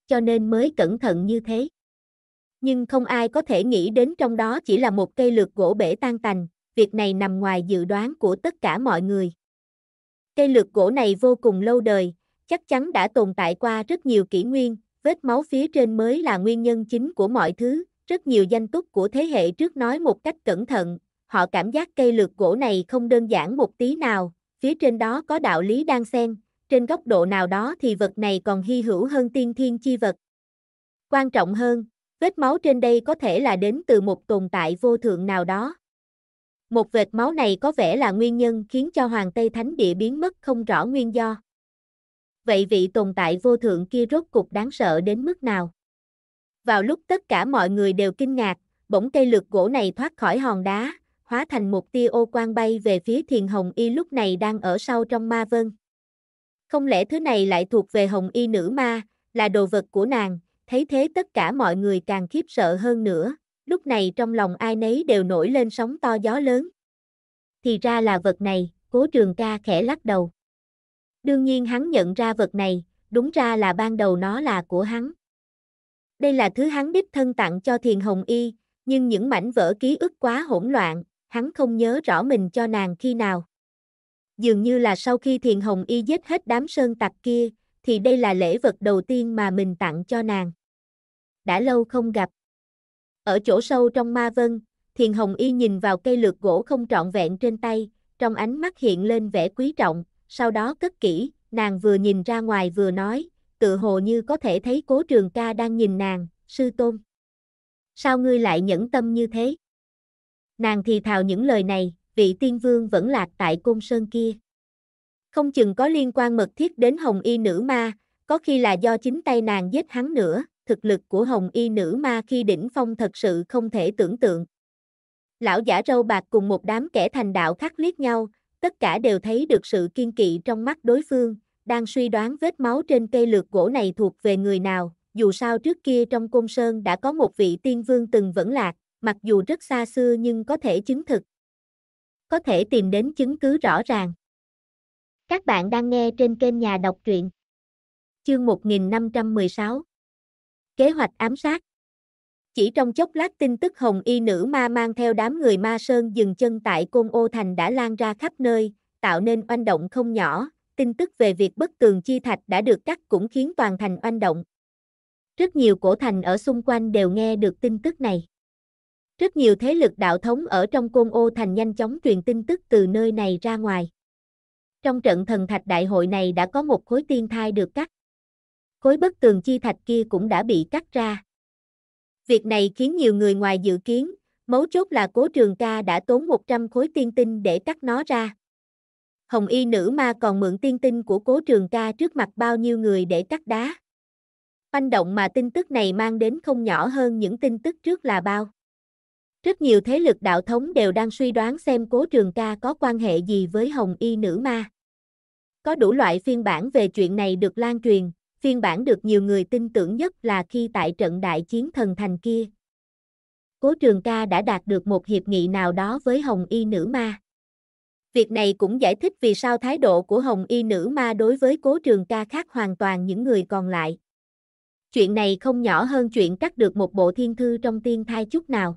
Cho nên mới cẩn thận như thế. Nhưng không ai có thể nghĩ đến trong đó chỉ là một cây lược gỗ bể tan tành, việc này nằm ngoài dự đoán của tất cả mọi người. Cây lược gỗ này vô cùng lâu đời, chắc chắn đã tồn tại qua rất nhiều kỷ nguyên, vết máu phía trên mới là nguyên nhân chính của mọi thứ. Rất nhiều danh túc của thế hệ trước nói một cách cẩn thận, họ cảm giác cây lược gỗ này không đơn giản một tí nào, phía trên đó có đạo lý đang xen, trên góc độ nào đó thì vật này còn hy hữu hơn tiên thiên chi vật. Quan trọng hơn, vết máu trên đây có thể là đến từ một tồn tại vô thượng nào đó, một vệt máu này có vẻ là nguyên nhân khiến cho Hoàng Tây Thánh Địa biến mất không rõ nguyên do. Vậy vị tồn tại vô thượng kia rốt cục đáng sợ đến mức nào? Vào lúc tất cả mọi người đều kinh ngạc, bỗng cây lược gỗ này thoát khỏi hòn đá, hóa thành một tia ô quang bay về phía thiền hồng y lúc này đang ở sau trong ma vân. Không lẽ thứ này lại thuộc về hồng y nữ ma, là đồ vật của nàng, thấy thế tất cả mọi người càng khiếp sợ hơn nữa, lúc này trong lòng ai nấy đều nổi lên sóng to gió lớn. Thì ra là vật này, cố trường ca khẽ lắc đầu. Đương nhiên hắn nhận ra vật này, đúng ra là ban đầu nó là của hắn. Đây là thứ hắn đích thân tặng cho Thiền Hồng Y, nhưng những mảnh vỡ ký ức quá hỗn loạn, hắn không nhớ rõ mình cho nàng khi nào. Dường như là sau khi Thiền Hồng Y giết hết đám sơn tặc kia, thì đây là lễ vật đầu tiên mà mình tặng cho nàng. Đã lâu không gặp, ở chỗ sâu trong ma vân, Thiền Hồng Y nhìn vào cây lược gỗ không trọn vẹn trên tay, trong ánh mắt hiện lên vẻ quý trọng, sau đó cất kỹ, nàng vừa nhìn ra ngoài vừa nói, tự hồ như có thể thấy cố trường ca đang nhìn nàng, sư tôn. Sao ngươi lại nhẫn tâm như thế? Nàng thì thào những lời này, vị tiên vương vẫn lạc tại côn sơn kia. Không chừng có liên quan mật thiết đến hồng y nữ ma, có khi là do chính tay nàng giết hắn nữa thực lực của hồng y nữ ma khi đỉnh phong thật sự không thể tưởng tượng. Lão giả râu bạc cùng một đám kẻ thành đạo khác liếc nhau, tất cả đều thấy được sự kiên kỵ trong mắt đối phương, đang suy đoán vết máu trên cây lược gỗ này thuộc về người nào, dù sao trước kia trong cung sơn đã có một vị tiên vương từng vẫn lạc, mặc dù rất xa xưa nhưng có thể chứng thực. Có thể tìm đến chứng cứ rõ ràng. Các bạn đang nghe trên kênh Nhà Đọc Truyện. Chương 1516 kế hoạch ám sát. Chỉ trong chốc lát tin tức hồng y nữ ma mang theo đám người ma sơn dừng chân tại Côn Ô Thành đã lan ra khắp nơi, tạo nên oanh động không nhỏ, tin tức về việc bất tường chi thạch đã được cắt cũng khiến toàn thành oanh động. Rất nhiều cổ thành ở xung quanh đều nghe được tin tức này. Rất nhiều thế lực đạo thống ở trong Côn Ô Thành nhanh chóng truyền tin tức từ nơi này ra ngoài. Trong trận thần thạch đại hội này đã có một khối tiên thai được cắt khối bức tường chi thạch kia cũng đã bị cắt ra. Việc này khiến nhiều người ngoài dự kiến, mấu chốt là cố trường ca đã tốn 100 khối tiên tinh để cắt nó ra. Hồng y nữ ma còn mượn tiên tinh của cố trường ca trước mặt bao nhiêu người để cắt đá. Oanh động mà tin tức này mang đến không nhỏ hơn những tin tức trước là bao. Rất nhiều thế lực đạo thống đều đang suy đoán xem cố trường ca có quan hệ gì với hồng y nữ ma. Có đủ loại phiên bản về chuyện này được lan truyền, phiên bản được nhiều người tin tưởng nhất là khi tại trận đại chiến thần thành kia. Cố Trường Ca đã đạt được một hiệp nghị nào đó với Hồng Y Nữ Ma. Việc này cũng giải thích vì sao thái độ của Hồng Y Nữ Ma đối với Cố Trường Ca khác hoàn toàn những người còn lại. Chuyện này không nhỏ hơn chuyện cắt được một bộ thiên thư trong tiên thai chút nào.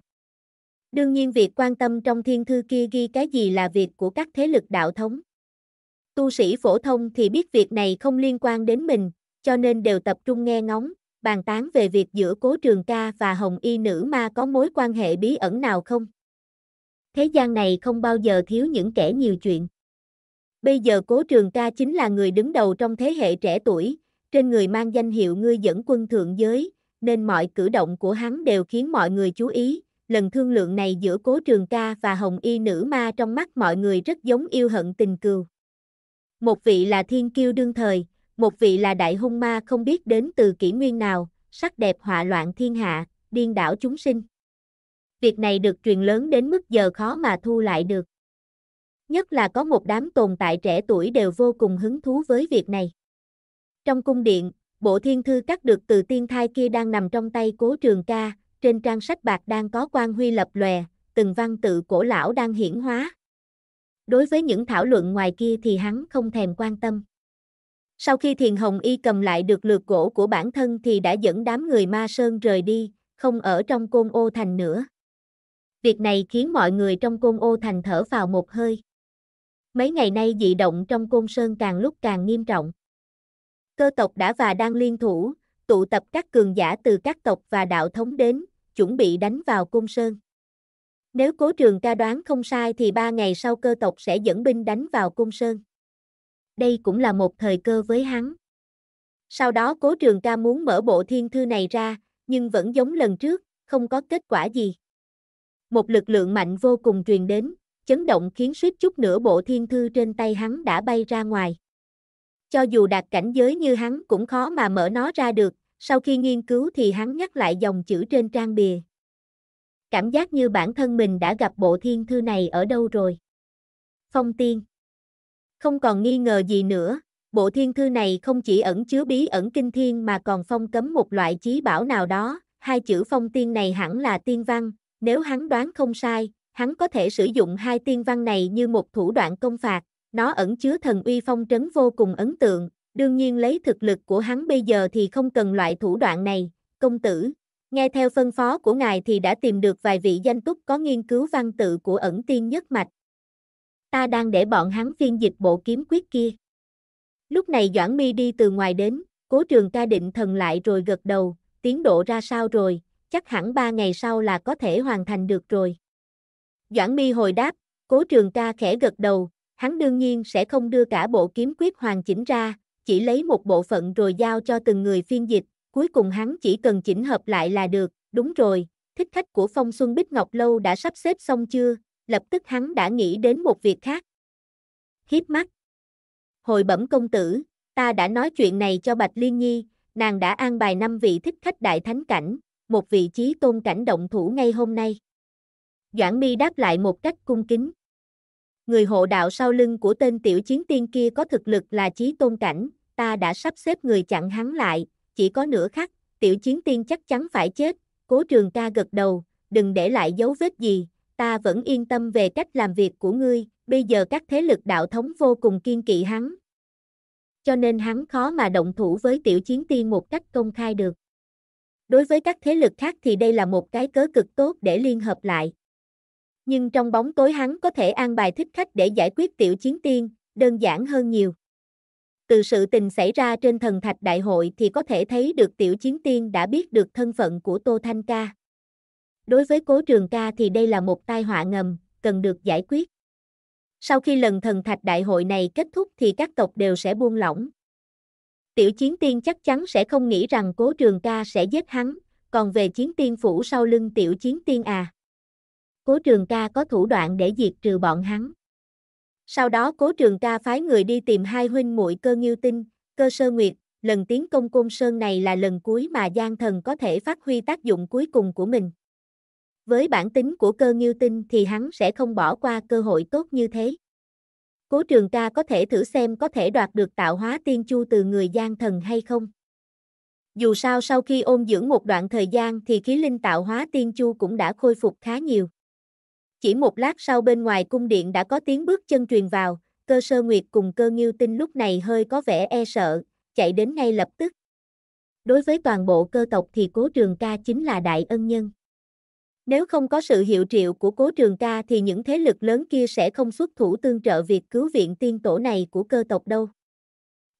Đương nhiên việc quan tâm trong thiên thư kia ghi cái gì là việc của các thế lực đạo thống. Tu sĩ phổ thông thì biết việc này không liên quan đến mình, cho nên đều tập trung nghe ngóng, bàn tán về việc giữa Cố Trường Ca và Hồng Y Nữ Ma có mối quan hệ bí ẩn nào không. Thế gian này không bao giờ thiếu những kẻ nhiều chuyện. Bây giờ Cố Trường Ca chính là người đứng đầu trong thế hệ trẻ tuổi, trên người mang danh hiệu ngươi dẫn quân thượng giới, nên mọi cử động của hắn đều khiến mọi người chú ý. Lần thương lượng này giữa Cố Trường Ca và Hồng Y Nữ Ma trong mắt mọi người rất giống yêu hận tình cừu. Một vị là thiên kiêu đương thời, một vị là đại hung ma không biết đến từ kỷ nguyên nào, sắc đẹp họa loạn thiên hạ, điên đảo chúng sinh. Việc này được truyền lớn đến mức giờ khó mà thu lại được. Nhất là có một đám tồn tại trẻ tuổi đều vô cùng hứng thú với việc này. Trong cung điện, bộ thiên thư cắt được từ tiên thai kia đang nằm trong tay cố trường ca, trên trang sách bạc đang có quan huy lập lòe, từng văn tự cổ lão đang hiển hóa. Đối với những thảo luận ngoài kia thì hắn không thèm quan tâm. Sau khi Thiền Hồng Y cầm lại được lượt gỗ của bản thân thì đã dẫn đám người Ma Sơn rời đi, không ở trong côn ô thành nữa. Việc này khiến mọi người trong côn ô thành thở vào một hơi. Mấy ngày nay dị động trong côn sơn càng lúc càng nghiêm trọng. Cơ tộc đã và đang liên thủ, tụ tập các cường giả từ các tộc và đạo thống đến, chuẩn bị đánh vào côn sơn. Nếu cố trường ca đoán không sai thì ba ngày sau cơ tộc sẽ dẫn binh đánh vào côn sơn đây cũng là một thời cơ với hắn. Sau đó Cố Trường Ca muốn mở bộ thiên thư này ra, nhưng vẫn giống lần trước, không có kết quả gì. Một lực lượng mạnh vô cùng truyền đến, chấn động khiến suýt chút nữa bộ thiên thư trên tay hắn đã bay ra ngoài. Cho dù đạt cảnh giới như hắn cũng khó mà mở nó ra được, sau khi nghiên cứu thì hắn nhắc lại dòng chữ trên trang bìa. Cảm giác như bản thân mình đã gặp bộ thiên thư này ở đâu rồi. Phong tiên không còn nghi ngờ gì nữa, bộ thiên thư này không chỉ ẩn chứa bí ẩn kinh thiên mà còn phong cấm một loại chí bảo nào đó, hai chữ phong tiên này hẳn là tiên văn, nếu hắn đoán không sai, hắn có thể sử dụng hai tiên văn này như một thủ đoạn công phạt, nó ẩn chứa thần uy phong trấn vô cùng ấn tượng, đương nhiên lấy thực lực của hắn bây giờ thì không cần loại thủ đoạn này, công tử. Nghe theo phân phó của ngài thì đã tìm được vài vị danh túc có nghiên cứu văn tự của ẩn tiên nhất mạch, ta đang để bọn hắn phiên dịch bộ kiếm quyết kia. Lúc này Doãn Mi đi từ ngoài đến, cố trường ca định thần lại rồi gật đầu, tiến độ ra sao rồi, chắc hẳn ba ngày sau là có thể hoàn thành được rồi. Doãn Mi hồi đáp, cố trường ca khẽ gật đầu, hắn đương nhiên sẽ không đưa cả bộ kiếm quyết hoàn chỉnh ra, chỉ lấy một bộ phận rồi giao cho từng người phiên dịch, cuối cùng hắn chỉ cần chỉnh hợp lại là được, đúng rồi, thích khách của Phong Xuân Bích Ngọc Lâu đã sắp xếp xong chưa, lập tức hắn đã nghĩ đến một việc khác. Hiếp mắt. Hồi bẩm công tử, ta đã nói chuyện này cho Bạch Liên Nhi, nàng đã an bài năm vị thích khách đại thánh cảnh, một vị trí tôn cảnh động thủ ngay hôm nay. Doãn mi đáp lại một cách cung kính. Người hộ đạo sau lưng của tên tiểu chiến tiên kia có thực lực là trí tôn cảnh, ta đã sắp xếp người chặn hắn lại, chỉ có nửa khắc, tiểu chiến tiên chắc chắn phải chết, cố trường ca gật đầu, đừng để lại dấu vết gì, ta vẫn yên tâm về cách làm việc của ngươi, bây giờ các thế lực đạo thống vô cùng kiên kỵ hắn. Cho nên hắn khó mà động thủ với tiểu chiến tiên một cách công khai được. Đối với các thế lực khác thì đây là một cái cớ cực tốt để liên hợp lại. Nhưng trong bóng tối hắn có thể an bài thích khách để giải quyết tiểu chiến tiên, đơn giản hơn nhiều. Từ sự tình xảy ra trên thần thạch đại hội thì có thể thấy được tiểu chiến tiên đã biết được thân phận của Tô Thanh Ca đối với cố trường ca thì đây là một tai họa ngầm, cần được giải quyết. Sau khi lần thần thạch đại hội này kết thúc thì các tộc đều sẽ buông lỏng. Tiểu chiến tiên chắc chắn sẽ không nghĩ rằng cố trường ca sẽ giết hắn, còn về chiến tiên phủ sau lưng tiểu chiến tiên à. Cố trường ca có thủ đoạn để diệt trừ bọn hắn. Sau đó cố trường ca phái người đi tìm hai huynh muội cơ nghiêu tinh, cơ sơ nguyệt, lần tiến công côn sơn này là lần cuối mà gian thần có thể phát huy tác dụng cuối cùng của mình. Với bản tính của cơ nghiêu tinh thì hắn sẽ không bỏ qua cơ hội tốt như thế. Cố trường ca có thể thử xem có thể đoạt được tạo hóa tiên chu từ người gian thần hay không. Dù sao sau khi ôm dưỡng một đoạn thời gian thì khí linh tạo hóa tiên chu cũng đã khôi phục khá nhiều. Chỉ một lát sau bên ngoài cung điện đã có tiếng bước chân truyền vào, cơ sơ nguyệt cùng cơ nghiêu tinh lúc này hơi có vẻ e sợ, chạy đến ngay lập tức. Đối với toàn bộ cơ tộc thì cố trường ca chính là đại ân nhân. Nếu không có sự hiệu triệu của cố trường ca thì những thế lực lớn kia sẽ không xuất thủ tương trợ việc cứu viện tiên tổ này của cơ tộc đâu.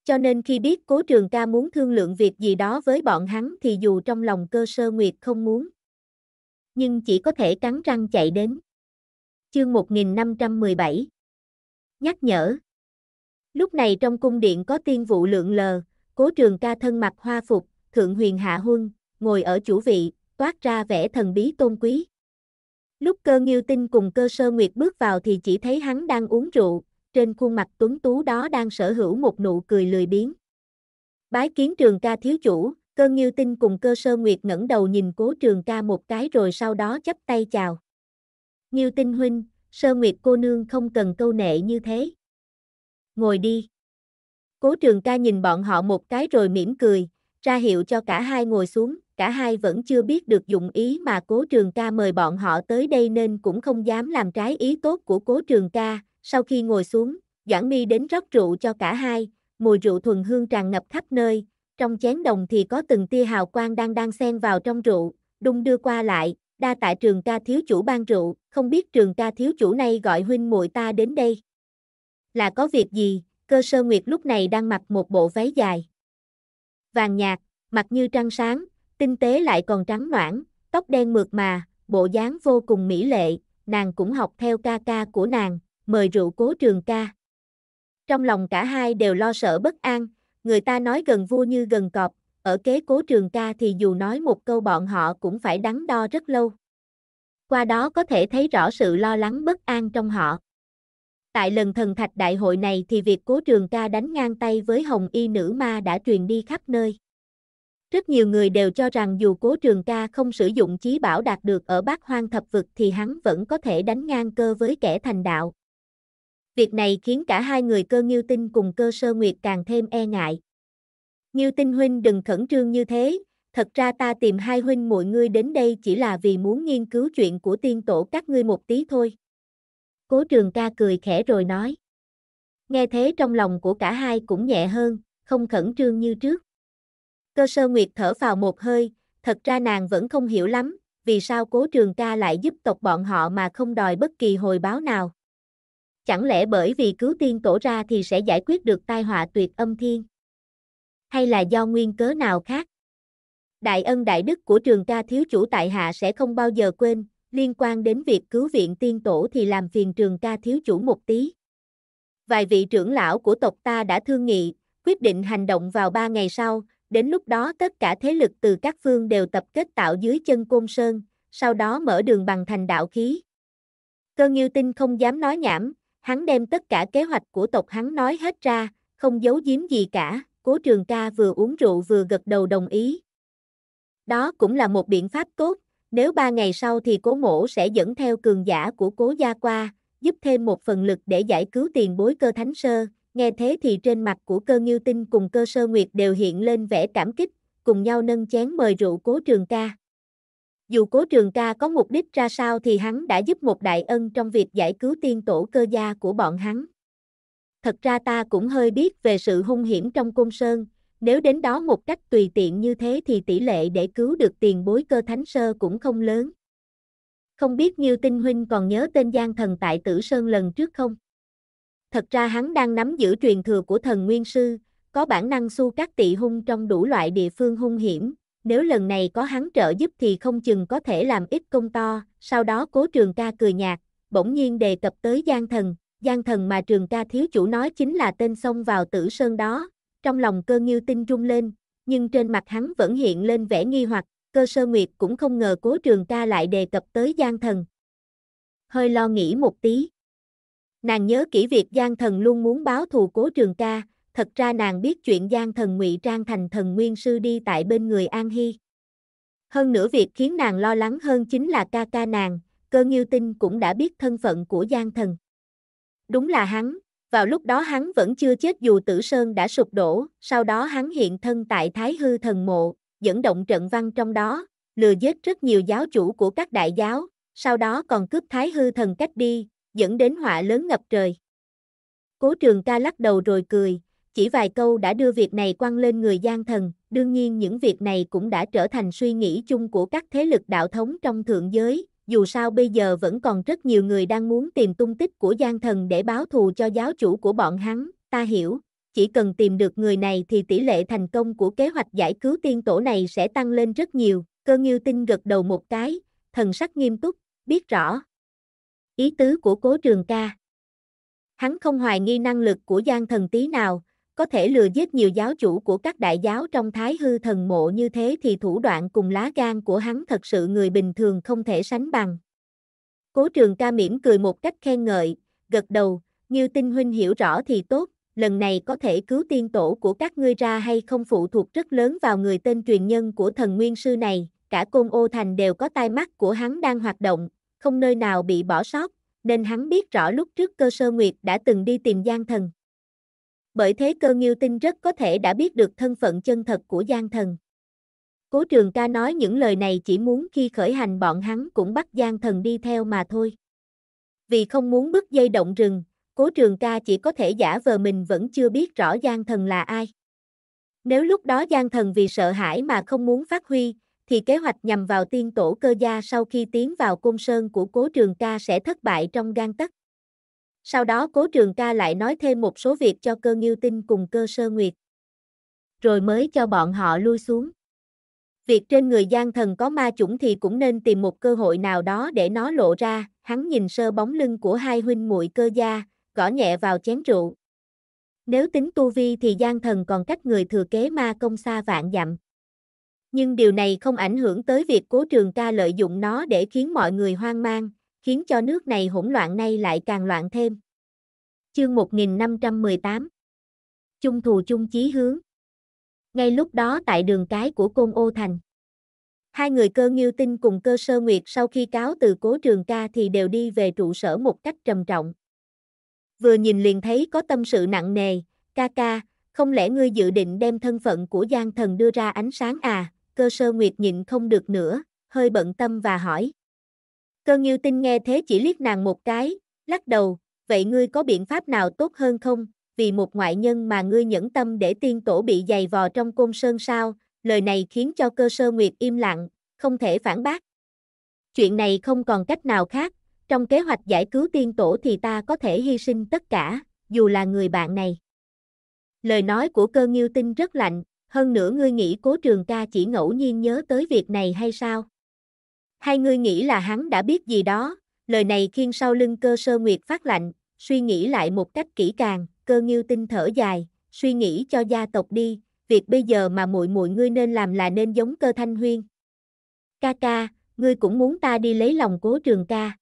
Cho nên khi biết cố trường ca muốn thương lượng việc gì đó với bọn hắn thì dù trong lòng cơ sơ nguyệt không muốn. Nhưng chỉ có thể cắn răng chạy đến. Chương 1517 Nhắc nhở Lúc này trong cung điện có tiên vụ lượng lờ, cố trường ca thân mặc hoa phục, thượng huyền hạ huân, ngồi ở chủ vị, toát ra vẻ thần bí tôn quý. Lúc cơ nghiêu tinh cùng cơ sơ nguyệt bước vào thì chỉ thấy hắn đang uống rượu, trên khuôn mặt tuấn tú đó đang sở hữu một nụ cười lười biếng. Bái kiến trường ca thiếu chủ, cơ nghiêu tinh cùng cơ sơ nguyệt ngẩng đầu nhìn cố trường ca một cái rồi sau đó chấp tay chào. Nghiêu tinh huynh, sơ nguyệt cô nương không cần câu nệ như thế. Ngồi đi. Cố trường ca nhìn bọn họ một cái rồi mỉm cười, ra hiệu cho cả hai ngồi xuống, cả hai vẫn chưa biết được dụng ý mà cố trường ca mời bọn họ tới đây nên cũng không dám làm trái ý tốt của cố trường ca, sau khi ngồi xuống, Doãn Mi đến rót rượu cho cả hai, mùi rượu thuần hương tràn ngập khắp nơi, trong chén đồng thì có từng tia hào quang đang đang xen vào trong rượu, đung đưa qua lại, đa tại trường ca thiếu chủ ban rượu, không biết trường ca thiếu chủ này gọi huynh muội ta đến đây. Là có việc gì, cơ sơ nguyệt lúc này đang mặc một bộ váy dài vàng nhạt, mặt như trăng sáng, tinh tế lại còn trắng noãn, tóc đen mượt mà, bộ dáng vô cùng mỹ lệ, nàng cũng học theo ca ca của nàng, mời rượu cố trường ca. Trong lòng cả hai đều lo sợ bất an, người ta nói gần vua như gần cọp, ở kế cố trường ca thì dù nói một câu bọn họ cũng phải đắn đo rất lâu. Qua đó có thể thấy rõ sự lo lắng bất an trong họ. Tại lần thần thạch đại hội này thì việc cố trường ca đánh ngang tay với hồng y nữ ma đã truyền đi khắp nơi. Rất nhiều người đều cho rằng dù cố trường ca không sử dụng chí bảo đạt được ở bát hoang thập vực thì hắn vẫn có thể đánh ngang cơ với kẻ thành đạo. Việc này khiến cả hai người cơ Nghiêu Tinh cùng cơ Sơ Nguyệt càng thêm e ngại. Nghiêu Tinh huynh đừng khẩn trương như thế, thật ra ta tìm hai huynh muội ngươi đến đây chỉ là vì muốn nghiên cứu chuyện của tiên tổ các ngươi một tí thôi. Cố trường ca cười khẽ rồi nói. Nghe thế trong lòng của cả hai cũng nhẹ hơn, không khẩn trương như trước. Cơ sơ nguyệt thở vào một hơi, thật ra nàng vẫn không hiểu lắm, vì sao cố trường ca lại giúp tộc bọn họ mà không đòi bất kỳ hồi báo nào. Chẳng lẽ bởi vì cứu tiên tổ ra thì sẽ giải quyết được tai họa tuyệt âm thiên? Hay là do nguyên cớ nào khác? Đại ân đại đức của trường ca thiếu chủ tại hạ sẽ không bao giờ quên, liên quan đến việc cứu viện tiên tổ thì làm phiền trường ca thiếu chủ một tí. Vài vị trưởng lão của tộc ta đã thương nghị, quyết định hành động vào ba ngày sau, đến lúc đó tất cả thế lực từ các phương đều tập kết tạo dưới chân côn sơn, sau đó mở đường bằng thành đạo khí. Cơ nghiêu tinh không dám nói nhảm, hắn đem tất cả kế hoạch của tộc hắn nói hết ra, không giấu giếm gì cả, cố trường ca vừa uống rượu vừa gật đầu đồng ý. Đó cũng là một biện pháp tốt, nếu ba ngày sau thì cố mổ sẽ dẫn theo cường giả của cố gia qua, giúp thêm một phần lực để giải cứu tiền bối cơ thánh sơ. Nghe thế thì trên mặt của cơ nghiêu tinh cùng cơ sơ nguyệt đều hiện lên vẻ cảm kích, cùng nhau nâng chén mời rượu cố trường ca. Dù cố trường ca có mục đích ra sao thì hắn đã giúp một đại ân trong việc giải cứu tiên tổ cơ gia của bọn hắn. Thật ra ta cũng hơi biết về sự hung hiểm trong cung sơn, nếu đến đó một cách tùy tiện như thế thì tỷ lệ để cứu được tiền bối cơ thánh sơ cũng không lớn. Không biết Nghiêu Tinh Huynh còn nhớ tên Giang Thần tại Tử Sơn lần trước không? Thật ra hắn đang nắm giữ truyền thừa của thần Nguyên Sư, có bản năng su các tị hung trong đủ loại địa phương hung hiểm, nếu lần này có hắn trợ giúp thì không chừng có thể làm ít công to, sau đó cố trường ca cười nhạt, bỗng nhiên đề cập tới Giang Thần, Giang Thần mà trường ca thiếu chủ nói chính là tên xông vào tử sơn đó, trong lòng cơ nghiêu tinh rung lên, nhưng trên mặt hắn vẫn hiện lên vẻ nghi hoặc, cơ sơ nguyệt cũng không ngờ cố trường ca lại đề cập tới gian thần. Hơi lo nghĩ một tí. Nàng nhớ kỹ việc gian thần luôn muốn báo thù cố trường ca, thật ra nàng biết chuyện gian thần ngụy trang thành thần nguyên sư đi tại bên người An Hy. Hơn nữa việc khiến nàng lo lắng hơn chính là ca ca nàng, cơ nghiêu tinh cũng đã biết thân phận của gian thần. Đúng là hắn, vào lúc đó hắn vẫn chưa chết dù tử sơn đã sụp đổ, sau đó hắn hiện thân tại Thái Hư Thần Mộ, dẫn động trận văn trong đó, lừa giết rất nhiều giáo chủ của các đại giáo, sau đó còn cướp Thái Hư Thần cách đi, dẫn đến họa lớn ngập trời. Cố trường ca lắc đầu rồi cười, chỉ vài câu đã đưa việc này quăng lên người gian thần, đương nhiên những việc này cũng đã trở thành suy nghĩ chung của các thế lực đạo thống trong thượng giới, dù sao bây giờ vẫn còn rất nhiều người đang muốn tìm tung tích của gian thần để báo thù cho giáo chủ của bọn hắn, ta hiểu, chỉ cần tìm được người này thì tỷ lệ thành công của kế hoạch giải cứu tiên tổ này sẽ tăng lên rất nhiều, cơ nghiêu tinh gật đầu một cái, thần sắc nghiêm túc, biết rõ. Ý tứ của cố trường ca. Hắn không hoài nghi năng lực của gian thần tí nào, có thể lừa giết nhiều giáo chủ của các đại giáo trong thái hư thần mộ như thế thì thủ đoạn cùng lá gan của hắn thật sự người bình thường không thể sánh bằng. Cố trường ca mỉm cười một cách khen ngợi, gật đầu, như tinh huynh hiểu rõ thì tốt, lần này có thể cứu tiên tổ của các ngươi ra hay không phụ thuộc rất lớn vào người tên truyền nhân của thần nguyên sư này, cả côn ô thành đều có tai mắt của hắn đang hoạt động, không nơi nào bị bỏ sót, nên hắn biết rõ lúc trước cơ sơ nguyệt đã từng đi tìm gian thần bởi thế cơ nghiêu tinh rất có thể đã biết được thân phận chân thật của Giang Thần. Cố trường ca nói những lời này chỉ muốn khi khởi hành bọn hắn cũng bắt Giang Thần đi theo mà thôi. Vì không muốn bứt dây động rừng, cố trường ca chỉ có thể giả vờ mình vẫn chưa biết rõ Giang Thần là ai. Nếu lúc đó Giang Thần vì sợ hãi mà không muốn phát huy, thì kế hoạch nhằm vào tiên tổ cơ gia sau khi tiến vào côn sơn của cố trường ca sẽ thất bại trong gan tất sau đó cố trường ca lại nói thêm một số việc cho cơ nghiêu tinh cùng cơ sơ nguyệt. Rồi mới cho bọn họ lui xuống. Việc trên người gian thần có ma chủng thì cũng nên tìm một cơ hội nào đó để nó lộ ra, hắn nhìn sơ bóng lưng của hai huynh muội cơ gia, gõ nhẹ vào chén rượu. Nếu tính tu vi thì gian thần còn cách người thừa kế ma công xa vạn dặm. Nhưng điều này không ảnh hưởng tới việc cố trường ca lợi dụng nó để khiến mọi người hoang mang, khiến cho nước này hỗn loạn nay lại càng loạn thêm. Chương 1518 Chung thù chung chí hướng Ngay lúc đó tại đường cái của Côn Ô Thành, hai người cơ nghiêu tinh cùng cơ sơ nguyệt sau khi cáo từ cố trường ca thì đều đi về trụ sở một cách trầm trọng. Vừa nhìn liền thấy có tâm sự nặng nề, ca ca, không lẽ ngươi dự định đem thân phận của Giang Thần đưa ra ánh sáng à, cơ sơ nguyệt nhịn không được nữa, hơi bận tâm và hỏi, Cơ nghiêu tinh nghe thế chỉ liếc nàng một cái, lắc đầu, vậy ngươi có biện pháp nào tốt hơn không, vì một ngoại nhân mà ngươi nhẫn tâm để tiên tổ bị giày vò trong côn sơn sao, lời này khiến cho cơ sơ nguyệt im lặng, không thể phản bác. Chuyện này không còn cách nào khác, trong kế hoạch giải cứu tiên tổ thì ta có thể hy sinh tất cả, dù là người bạn này. Lời nói của cơ nghiêu tinh rất lạnh, hơn nữa ngươi nghĩ cố trường ca chỉ ngẫu nhiên nhớ tới việc này hay sao? Hai ngươi nghĩ là hắn đã biết gì đó, lời này khiến sau lưng cơ sơ nguyệt phát lạnh, suy nghĩ lại một cách kỹ càng, cơ nghiêu tinh thở dài, suy nghĩ cho gia tộc đi, việc bây giờ mà muội muội ngươi nên làm là nên giống cơ thanh huyên. Ca ca, ngươi cũng muốn ta đi lấy lòng cố trường ca.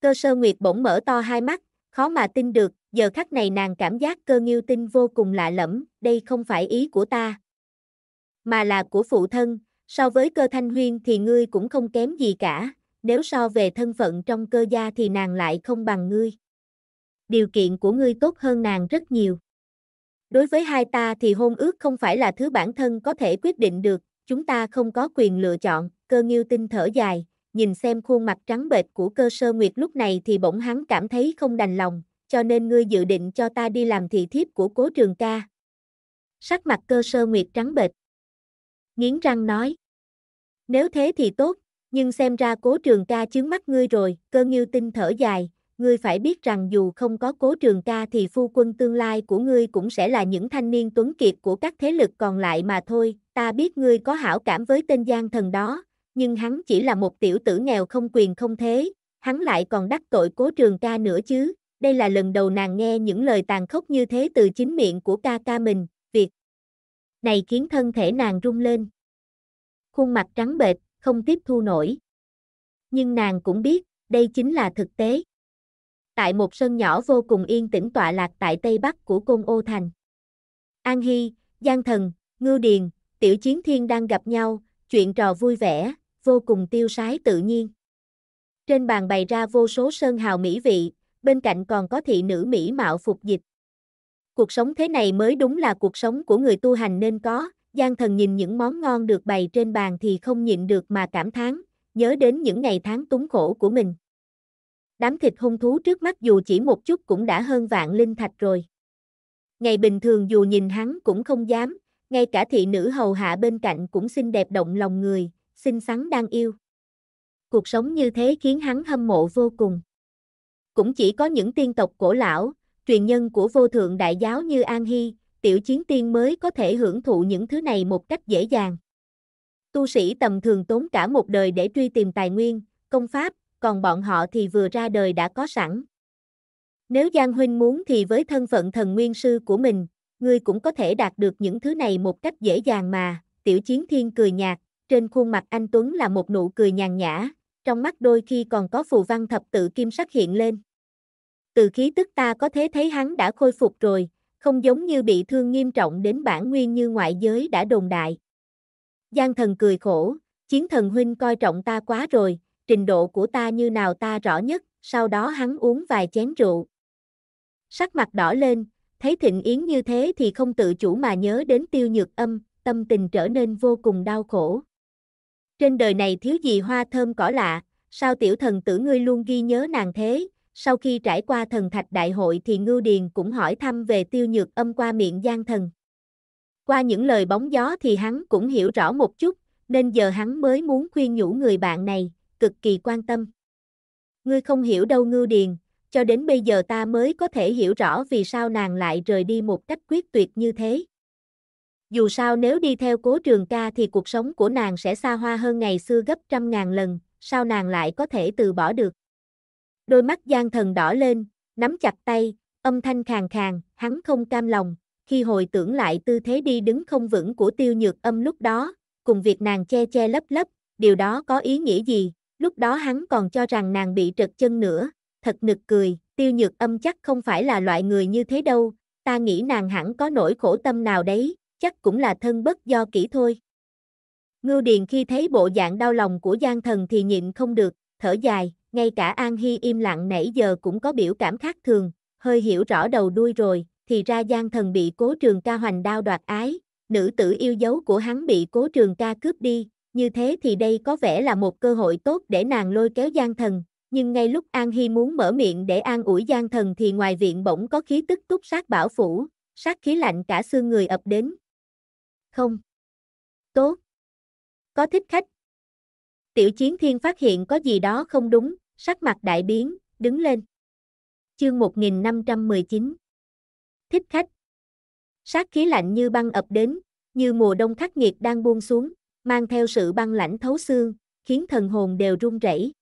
Cơ sơ nguyệt bỗng mở to hai mắt, khó mà tin được, giờ khắc này nàng cảm giác cơ nghiêu tinh vô cùng lạ lẫm, đây không phải ý của ta, mà là của phụ thân, So với cơ thanh huyên thì ngươi cũng không kém gì cả, nếu so về thân phận trong cơ gia thì nàng lại không bằng ngươi. Điều kiện của ngươi tốt hơn nàng rất nhiều. Đối với hai ta thì hôn ước không phải là thứ bản thân có thể quyết định được, chúng ta không có quyền lựa chọn, cơ nghiêu tinh thở dài, nhìn xem khuôn mặt trắng bệch của cơ sơ nguyệt lúc này thì bỗng hắn cảm thấy không đành lòng, cho nên ngươi dự định cho ta đi làm thị thiếp của cố trường ca. Sắc mặt cơ sơ nguyệt trắng bệch nghiến răng nói. Nếu thế thì tốt, nhưng xem ra cố trường ca chướng mắt ngươi rồi, cơ như tinh thở dài, ngươi phải biết rằng dù không có cố trường ca thì phu quân tương lai của ngươi cũng sẽ là những thanh niên tuấn kiệt của các thế lực còn lại mà thôi, ta biết ngươi có hảo cảm với tên gian thần đó, nhưng hắn chỉ là một tiểu tử nghèo không quyền không thế, hắn lại còn đắc tội cố trường ca nữa chứ, đây là lần đầu nàng nghe những lời tàn khốc như thế từ chính miệng của ca ca mình, này khiến thân thể nàng rung lên. Khuôn mặt trắng bệch, không tiếp thu nổi. Nhưng nàng cũng biết, đây chính là thực tế. Tại một sân nhỏ vô cùng yên tĩnh tọa lạc tại Tây Bắc của Côn Ô Thành. An Hy, Giang Thần, Ngưu Điền, Tiểu Chiến Thiên đang gặp nhau, chuyện trò vui vẻ, vô cùng tiêu sái tự nhiên. Trên bàn bày ra vô số sơn hào mỹ vị, bên cạnh còn có thị nữ mỹ mạo phục dịch, cuộc sống thế này mới đúng là cuộc sống của người tu hành nên có, Giang thần nhìn những món ngon được bày trên bàn thì không nhịn được mà cảm thán, nhớ đến những ngày tháng túng khổ của mình. Đám thịt hung thú trước mắt dù chỉ một chút cũng đã hơn vạn linh thạch rồi. Ngày bình thường dù nhìn hắn cũng không dám, ngay cả thị nữ hầu hạ bên cạnh cũng xinh đẹp động lòng người, xinh xắn đang yêu. Cuộc sống như thế khiến hắn hâm mộ vô cùng. Cũng chỉ có những tiên tộc cổ lão, truyền nhân của vô thượng đại giáo như An Hy, tiểu chiến tiên mới có thể hưởng thụ những thứ này một cách dễ dàng. Tu sĩ tầm thường tốn cả một đời để truy tìm tài nguyên, công pháp, còn bọn họ thì vừa ra đời đã có sẵn. Nếu Giang Huynh muốn thì với thân phận thần nguyên sư của mình, ngươi cũng có thể đạt được những thứ này một cách dễ dàng mà, tiểu chiến thiên cười nhạt, trên khuôn mặt anh Tuấn là một nụ cười nhàn nhã, trong mắt đôi khi còn có phù văn thập tự kim sắc hiện lên từ khí tức ta có thể thấy hắn đã khôi phục rồi, không giống như bị thương nghiêm trọng đến bản nguyên như ngoại giới đã đồn đại. Giang thần cười khổ, chiến thần huynh coi trọng ta quá rồi, trình độ của ta như nào ta rõ nhất, sau đó hắn uống vài chén rượu. Sắc mặt đỏ lên, thấy thịnh yến như thế thì không tự chủ mà nhớ đến tiêu nhược âm, tâm tình trở nên vô cùng đau khổ. Trên đời này thiếu gì hoa thơm cỏ lạ, sao tiểu thần tử ngươi luôn ghi nhớ nàng thế, sau khi trải qua thần thạch đại hội thì Ngưu Điền cũng hỏi thăm về tiêu nhược âm qua miệng gian thần. Qua những lời bóng gió thì hắn cũng hiểu rõ một chút, nên giờ hắn mới muốn khuyên nhủ người bạn này, cực kỳ quan tâm. Ngươi không hiểu đâu Ngưu Điền, cho đến bây giờ ta mới có thể hiểu rõ vì sao nàng lại rời đi một cách quyết tuyệt như thế. Dù sao nếu đi theo cố trường ca thì cuộc sống của nàng sẽ xa hoa hơn ngày xưa gấp trăm ngàn lần, sao nàng lại có thể từ bỏ được. Đôi mắt gian thần đỏ lên, nắm chặt tay, âm thanh khàn khàn, hắn không cam lòng, khi hồi tưởng lại tư thế đi đứng không vững của tiêu nhược âm lúc đó, cùng việc nàng che che lấp lấp, điều đó có ý nghĩa gì, lúc đó hắn còn cho rằng nàng bị trật chân nữa, thật nực cười, tiêu nhược âm chắc không phải là loại người như thế đâu, ta nghĩ nàng hẳn có nỗi khổ tâm nào đấy, chắc cũng là thân bất do kỹ thôi. Ngưu Điền khi thấy bộ dạng đau lòng của Giang Thần thì nhịn không được, thở dài, ngay cả An Hy im lặng nãy giờ cũng có biểu cảm khác thường, hơi hiểu rõ đầu đuôi rồi, thì ra giang thần bị cố trường ca hoành đao đoạt ái, nữ tử yêu dấu của hắn bị cố trường ca cướp đi, như thế thì đây có vẻ là một cơ hội tốt để nàng lôi kéo giang thần, nhưng ngay lúc An Hy muốn mở miệng để an ủi giang thần thì ngoài viện bỗng có khí tức túc sát bảo phủ, sát khí lạnh cả xương người ập đến. Không. Tốt. Có thích khách, Tiểu chiến thiên phát hiện có gì đó không đúng, sắc mặt đại biến, đứng lên. Chương 1519 Thích khách Sát khí lạnh như băng ập đến, như mùa đông khắc nghiệt đang buông xuống, mang theo sự băng lãnh thấu xương, khiến thần hồn đều run rẩy.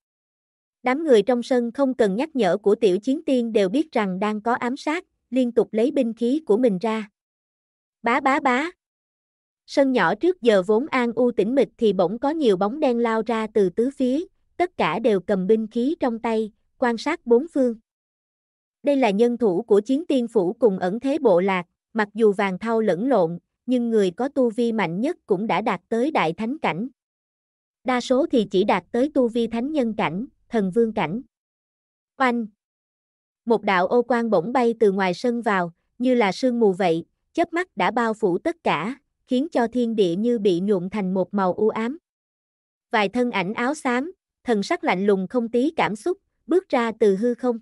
Đám người trong sân không cần nhắc nhở của tiểu chiến tiên đều biết rằng đang có ám sát, liên tục lấy binh khí của mình ra. Bá bá bá, Sân nhỏ trước giờ vốn an u tĩnh mịch thì bỗng có nhiều bóng đen lao ra từ tứ phía, tất cả đều cầm binh khí trong tay, quan sát bốn phương. Đây là nhân thủ của chiến tiên phủ cùng ẩn thế bộ lạc, mặc dù vàng thau lẫn lộn, nhưng người có tu vi mạnh nhất cũng đã đạt tới đại thánh cảnh. Đa số thì chỉ đạt tới tu vi thánh nhân cảnh, thần vương cảnh. Oanh! Một đạo ô quan bỗng bay từ ngoài sân vào, như là sương mù vậy, chớp mắt đã bao phủ tất cả, khiến cho thiên địa như bị nhuộm thành một màu u ám. Vài thân ảnh áo xám, thần sắc lạnh lùng không tí cảm xúc, bước ra từ hư không.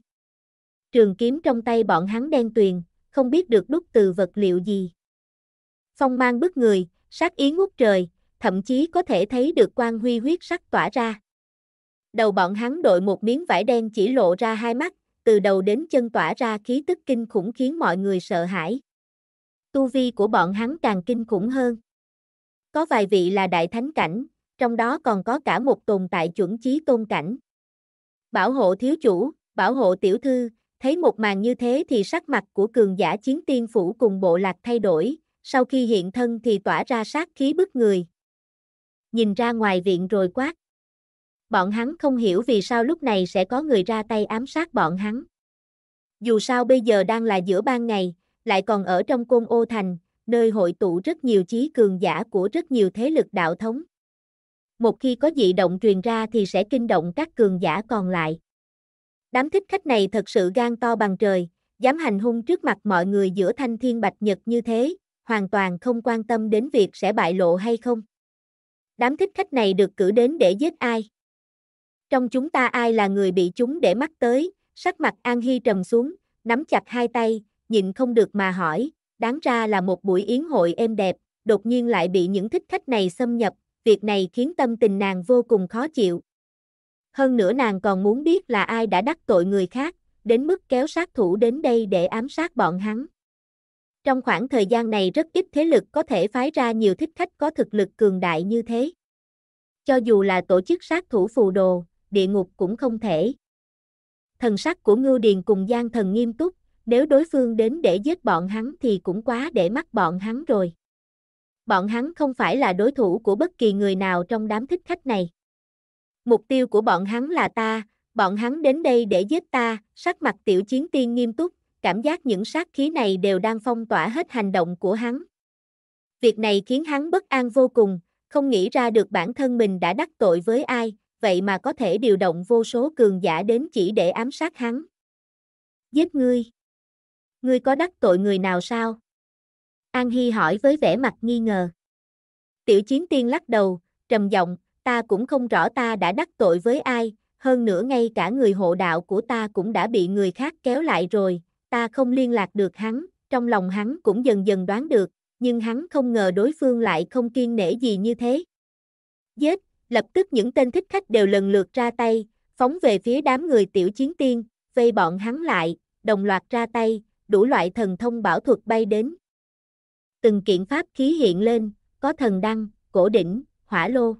Trường kiếm trong tay bọn hắn đen tuyền, không biết được đúc từ vật liệu gì. Phong mang bức người, sát ý ngút trời, thậm chí có thể thấy được quang huy huyết sắc tỏa ra. Đầu bọn hắn đội một miếng vải đen chỉ lộ ra hai mắt, từ đầu đến chân tỏa ra khí tức kinh khủng khiến mọi người sợ hãi tu vi của bọn hắn càng kinh khủng hơn. Có vài vị là đại thánh cảnh, trong đó còn có cả một tồn tại chuẩn chí tôn cảnh. Bảo hộ thiếu chủ, bảo hộ tiểu thư, thấy một màn như thế thì sắc mặt của cường giả chiến tiên phủ cùng bộ lạc thay đổi, sau khi hiện thân thì tỏa ra sát khí bức người. Nhìn ra ngoài viện rồi quát. Bọn hắn không hiểu vì sao lúc này sẽ có người ra tay ám sát bọn hắn. Dù sao bây giờ đang là giữa ban ngày, lại còn ở trong côn ô thành, nơi hội tụ rất nhiều chí cường giả của rất nhiều thế lực đạo thống. Một khi có dị động truyền ra thì sẽ kinh động các cường giả còn lại. Đám thích khách này thật sự gan to bằng trời, dám hành hung trước mặt mọi người giữa thanh thiên bạch nhật như thế, hoàn toàn không quan tâm đến việc sẽ bại lộ hay không. Đám thích khách này được cử đến để giết ai? Trong chúng ta ai là người bị chúng để mắt tới, sắc mặt An Hy trầm xuống, nắm chặt hai tay, nhịn không được mà hỏi, đáng ra là một buổi yến hội êm đẹp, đột nhiên lại bị những thích khách này xâm nhập, việc này khiến tâm tình nàng vô cùng khó chịu. Hơn nữa nàng còn muốn biết là ai đã đắc tội người khác, đến mức kéo sát thủ đến đây để ám sát bọn hắn. Trong khoảng thời gian này rất ít thế lực có thể phái ra nhiều thích khách có thực lực cường đại như thế. Cho dù là tổ chức sát thủ phù đồ, địa ngục cũng không thể. Thần sắc của Ngưu Điền cùng Giang Thần nghiêm túc, nếu đối phương đến để giết bọn hắn thì cũng quá để mắt bọn hắn rồi. Bọn hắn không phải là đối thủ của bất kỳ người nào trong đám thích khách này. Mục tiêu của bọn hắn là ta, bọn hắn đến đây để giết ta, sắc mặt tiểu chiến tiên nghiêm túc, cảm giác những sát khí này đều đang phong tỏa hết hành động của hắn. Việc này khiến hắn bất an vô cùng, không nghĩ ra được bản thân mình đã đắc tội với ai, vậy mà có thể điều động vô số cường giả đến chỉ để ám sát hắn. Giết ngươi. Ngươi có đắc tội người nào sao? An Hy hỏi với vẻ mặt nghi ngờ. Tiểu chiến tiên lắc đầu, trầm giọng, ta cũng không rõ ta đã đắc tội với ai, hơn nữa ngay cả người hộ đạo của ta cũng đã bị người khác kéo lại rồi, ta không liên lạc được hắn, trong lòng hắn cũng dần dần đoán được, nhưng hắn không ngờ đối phương lại không kiên nể gì như thế. Giết, lập tức những tên thích khách đều lần lượt ra tay, phóng về phía đám người tiểu chiến tiên, vây bọn hắn lại, đồng loạt ra tay, đủ loại thần thông bảo thuật bay đến. Từng kiện pháp khí hiện lên, có thần đăng, cổ đỉnh, hỏa lô.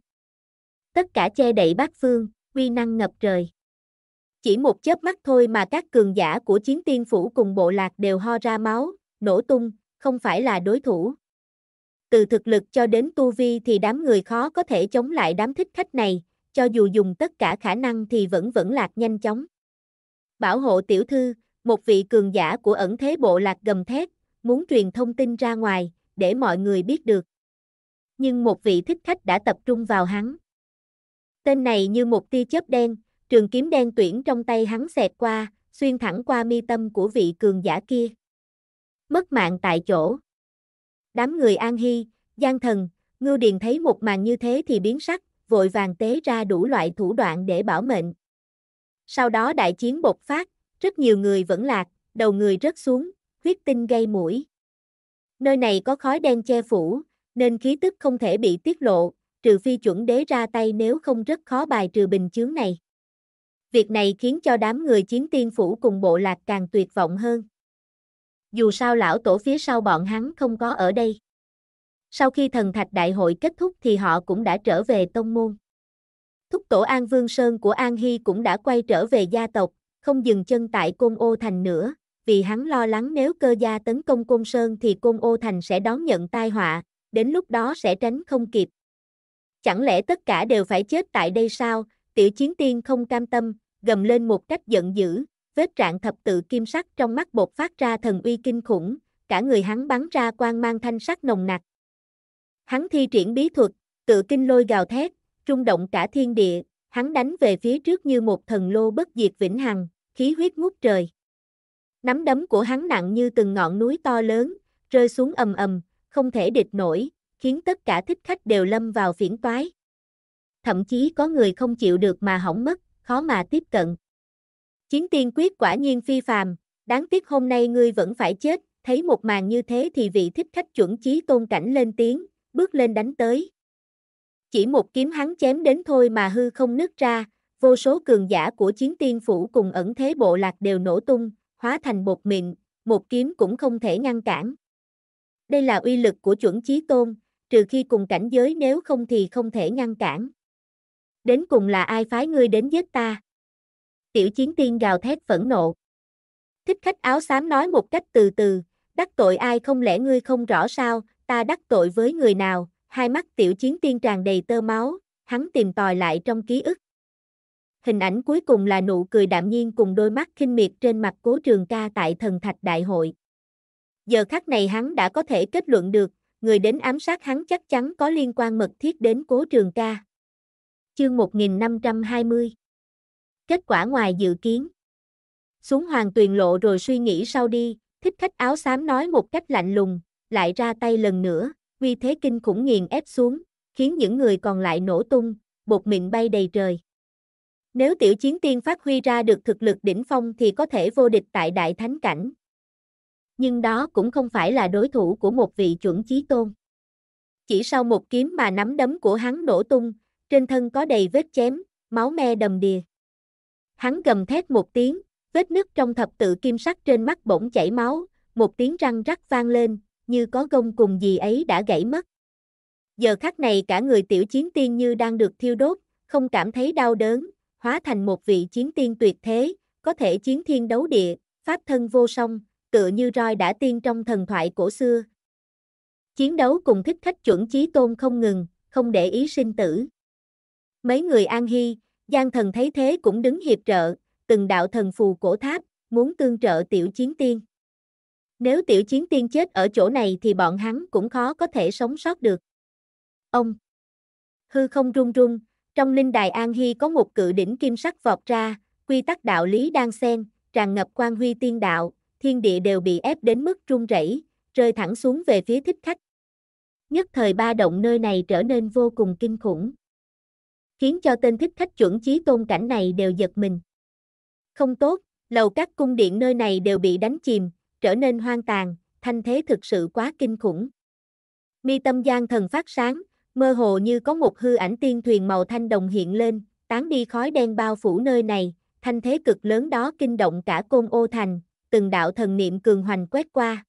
Tất cả che đậy bát phương, uy năng ngập trời. Chỉ một chớp mắt thôi mà các cường giả của chiến tiên phủ cùng bộ lạc đều ho ra máu, nổ tung, không phải là đối thủ. Từ thực lực cho đến tu vi thì đám người khó có thể chống lại đám thích khách này, cho dù dùng tất cả khả năng thì vẫn vẫn lạc nhanh chóng. Bảo hộ tiểu thư, một vị cường giả của ẩn thế bộ lạc gầm thét, muốn truyền thông tin ra ngoài, để mọi người biết được. Nhưng một vị thích khách đã tập trung vào hắn. Tên này như một tia chớp đen, trường kiếm đen tuyển trong tay hắn xẹt qua, xuyên thẳng qua mi tâm của vị cường giả kia. Mất mạng tại chỗ. Đám người An Hy, Giang Thần, Ngưu Điền thấy một màn như thế thì biến sắc, vội vàng tế ra đủ loại thủ đoạn để bảo mệnh. Sau đó đại chiến bộc phát, rất nhiều người vẫn lạc, đầu người rớt xuống, huyết tinh gây mũi. Nơi này có khói đen che phủ, nên khí tức không thể bị tiết lộ, trừ phi chuẩn đế ra tay nếu không rất khó bài trừ bình chướng này. Việc này khiến cho đám người chiến tiên phủ cùng bộ lạc càng tuyệt vọng hơn. Dù sao lão tổ phía sau bọn hắn không có ở đây. Sau khi thần thạch đại hội kết thúc thì họ cũng đã trở về tông môn. Thúc tổ An Vương Sơn của An Hy cũng đã quay trở về gia tộc, không dừng chân tại Côn Ô Thành nữa, vì hắn lo lắng nếu cơ gia tấn công Côn Sơn thì Côn Ô Thành sẽ đón nhận tai họa, đến lúc đó sẽ tránh không kịp. Chẳng lẽ tất cả đều phải chết tại đây sao? Tiểu chiến tiên không cam tâm, gầm lên một cách giận dữ, vết trạng thập tự kim sắc trong mắt bột phát ra thần uy kinh khủng, cả người hắn bắn ra quang mang thanh sắc nồng nặc. Hắn thi triển bí thuật, tự kinh lôi gào thét, trung động cả thiên địa, hắn đánh về phía trước như một thần lô bất diệt vĩnh hằng khí huyết ngút trời. Nắm đấm của hắn nặng như từng ngọn núi to lớn, rơi xuống ầm ầm, không thể địch nổi, khiến tất cả thích khách đều lâm vào phiển toái. Thậm chí có người không chịu được mà hỏng mất, khó mà tiếp cận. Chiến tiên quyết quả nhiên phi phàm, đáng tiếc hôm nay ngươi vẫn phải chết, thấy một màn như thế thì vị thích khách chuẩn chí tôn cảnh lên tiếng, bước lên đánh tới. Chỉ một kiếm hắn chém đến thôi mà hư không nứt ra, vô số cường giả của chiến tiên phủ cùng ẩn thế bộ lạc đều nổ tung, hóa thành bột mịn, một kiếm cũng không thể ngăn cản. Đây là uy lực của chuẩn chí tôn, trừ khi cùng cảnh giới nếu không thì không thể ngăn cản. Đến cùng là ai phái ngươi đến giết ta? Tiểu chiến tiên gào thét phẫn nộ. Thích khách áo xám nói một cách từ từ, đắc tội ai không lẽ ngươi không rõ sao, ta đắc tội với người nào, hai mắt tiểu chiến tiên tràn đầy tơ máu, hắn tìm tòi lại trong ký ức. Hình ảnh cuối cùng là nụ cười đạm nhiên cùng đôi mắt khinh miệt trên mặt cố trường ca tại thần thạch đại hội. Giờ khắc này hắn đã có thể kết luận được, người đến ám sát hắn chắc chắn có liên quan mật thiết đến cố trường ca. Chương 1520 Kết quả ngoài dự kiến Xuống hoàng tuyền lộ rồi suy nghĩ sau đi, thích khách áo xám nói một cách lạnh lùng, lại ra tay lần nữa, vì thế kinh khủng nghiền ép xuống, khiến những người còn lại nổ tung, bột mịn bay đầy trời. Nếu tiểu chiến tiên phát huy ra được thực lực đỉnh phong thì có thể vô địch tại đại thánh cảnh. Nhưng đó cũng không phải là đối thủ của một vị chuẩn chí tôn. Chỉ sau một kiếm mà nắm đấm của hắn nổ tung, trên thân có đầy vết chém, máu me đầm đìa. Hắn gầm thét một tiếng, vết nứt trong thập tự kim sắc trên mắt bỗng chảy máu, một tiếng răng rắc vang lên, như có gông cùng gì ấy đã gãy mất. Giờ khắc này cả người tiểu chiến tiên như đang được thiêu đốt, không cảm thấy đau đớn, hóa thành một vị chiến tiên tuyệt thế, có thể chiến thiên đấu địa, pháp thân vô song, tựa như roi đã tiên trong thần thoại cổ xưa. Chiến đấu cùng thích khách chuẩn chí tôn không ngừng, không để ý sinh tử. Mấy người an hy, Giang thần thấy thế cũng đứng hiệp trợ, từng đạo thần phù cổ tháp, muốn tương trợ tiểu chiến tiên. Nếu tiểu chiến tiên chết ở chỗ này thì bọn hắn cũng khó có thể sống sót được. Ông! Hư không rung rung, trong linh đài An Hy có một cự đỉnh kim sắc vọt ra, quy tắc đạo lý đang xen, tràn ngập quan huy tiên đạo, thiên địa đều bị ép đến mức rung rẩy, rơi thẳng xuống về phía thích khách. Nhất thời ba động nơi này trở nên vô cùng kinh khủng. Khiến cho tên thích khách chuẩn chí tôn cảnh này đều giật mình. Không tốt, lầu các cung điện nơi này đều bị đánh chìm, trở nên hoang tàn, thanh thế thực sự quá kinh khủng. Mi tâm gian thần phát sáng, mơ hồ như có một hư ảnh tiên thuyền màu thanh đồng hiện lên, tán đi khói đen bao phủ nơi này, thanh thế cực lớn đó kinh động cả côn ô thành, từng đạo thần niệm cường hoành quét qua.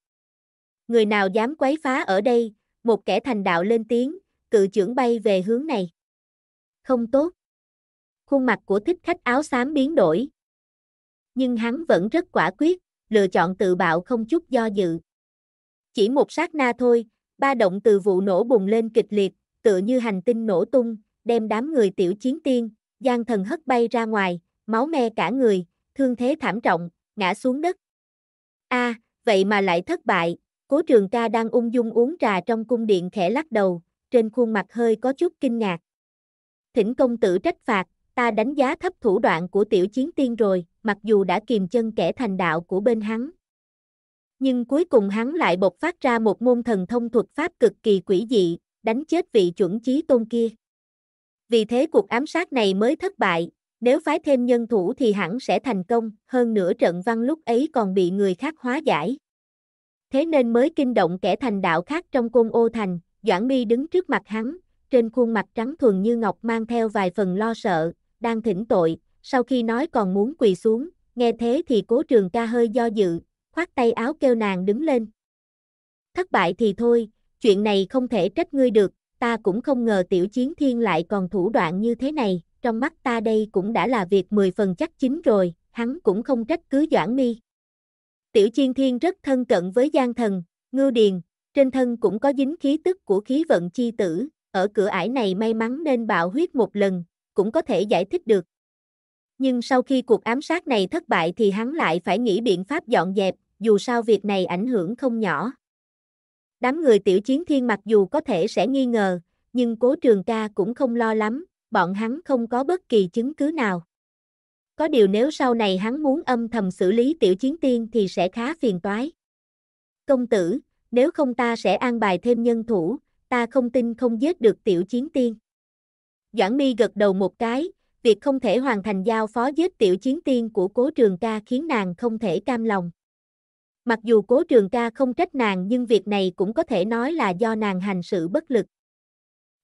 Người nào dám quấy phá ở đây, một kẻ thành đạo lên tiếng, cự trưởng bay về hướng này. Không tốt. Khuôn mặt của thích khách áo xám biến đổi. Nhưng hắn vẫn rất quả quyết, lựa chọn tự bạo không chút do dự. Chỉ một sát na thôi, ba động từ vụ nổ bùng lên kịch liệt, tựa như hành tinh nổ tung, đem đám người tiểu chiến tiên, gian thần hất bay ra ngoài, máu me cả người, thương thế thảm trọng, ngã xuống đất. A, à, vậy mà lại thất bại, cố trường ca đang ung dung uống trà trong cung điện khẽ lắc đầu, trên khuôn mặt hơi có chút kinh ngạc. Thỉnh công tử trách phạt, ta đánh giá thấp thủ đoạn của tiểu chiến tiên rồi, mặc dù đã kìm chân kẻ thành đạo của bên hắn. Nhưng cuối cùng hắn lại bộc phát ra một môn thần thông thuật pháp cực kỳ quỷ dị, đánh chết vị chuẩn chí tôn kia. Vì thế cuộc ám sát này mới thất bại, nếu phái thêm nhân thủ thì hẳn sẽ thành công, hơn nữa trận văn lúc ấy còn bị người khác hóa giải. Thế nên mới kinh động kẻ thành đạo khác trong côn ô thành, Doãn Mi đứng trước mặt hắn, trên khuôn mặt trắng thuần như ngọc mang theo vài phần lo sợ, đang thỉnh tội, sau khi nói còn muốn quỳ xuống, nghe thế thì cố trường ca hơi do dự, khoát tay áo kêu nàng đứng lên. Thất bại thì thôi, chuyện này không thể trách ngươi được, ta cũng không ngờ tiểu chiến thiên lại còn thủ đoạn như thế này, trong mắt ta đây cũng đã là việc 10 phần chắc chính rồi, hắn cũng không trách cứ Doãn Mi. Tiểu chiến thiên rất thân cận với gian thần, ngưu điền, trên thân cũng có dính khí tức của khí vận chi tử, ở cửa ải này may mắn nên bạo huyết một lần, cũng có thể giải thích được. Nhưng sau khi cuộc ám sát này thất bại thì hắn lại phải nghĩ biện pháp dọn dẹp, dù sao việc này ảnh hưởng không nhỏ. Đám người tiểu chiến thiên mặc dù có thể sẽ nghi ngờ, nhưng cố trường ca cũng không lo lắm, bọn hắn không có bất kỳ chứng cứ nào. Có điều nếu sau này hắn muốn âm thầm xử lý tiểu chiến tiên thì sẽ khá phiền toái. Công tử, nếu không ta sẽ an bài thêm nhân thủ, ta không tin không giết được tiểu chiến tiên. Doãn mi gật đầu một cái, việc không thể hoàn thành giao phó giết tiểu chiến tiên của cố trường ca khiến nàng không thể cam lòng. Mặc dù cố trường ca không trách nàng nhưng việc này cũng có thể nói là do nàng hành sự bất lực.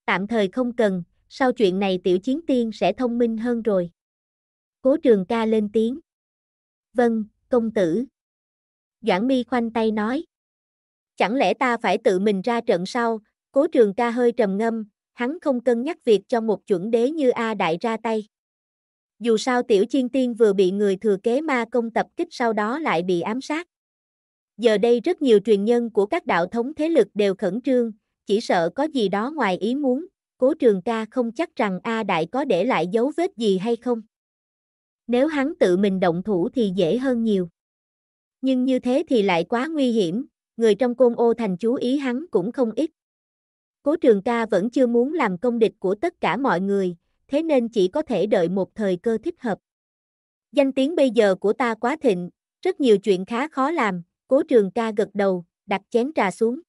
Tạm thời không cần, sau chuyện này tiểu chiến tiên sẽ thông minh hơn rồi. Cố trường ca lên tiếng. Vâng, công tử. Doãn mi khoanh tay nói. Chẳng lẽ ta phải tự mình ra trận sau, cố trường ca hơi trầm ngâm, hắn không cân nhắc việc cho một chuẩn đế như A Đại ra tay. Dù sao tiểu chiên tiên vừa bị người thừa kế ma công tập kích sau đó lại bị ám sát. Giờ đây rất nhiều truyền nhân của các đạo thống thế lực đều khẩn trương, chỉ sợ có gì đó ngoài ý muốn, cố trường ca không chắc rằng A Đại có để lại dấu vết gì hay không. Nếu hắn tự mình động thủ thì dễ hơn nhiều. Nhưng như thế thì lại quá nguy hiểm, người trong côn ô thành chú ý hắn cũng không ít. Cố trường ca vẫn chưa muốn làm công địch của tất cả mọi người, thế nên chỉ có thể đợi một thời cơ thích hợp. Danh tiếng bây giờ của ta quá thịnh, rất nhiều chuyện khá khó làm, Cố trường ca gật đầu, đặt chén trà xuống.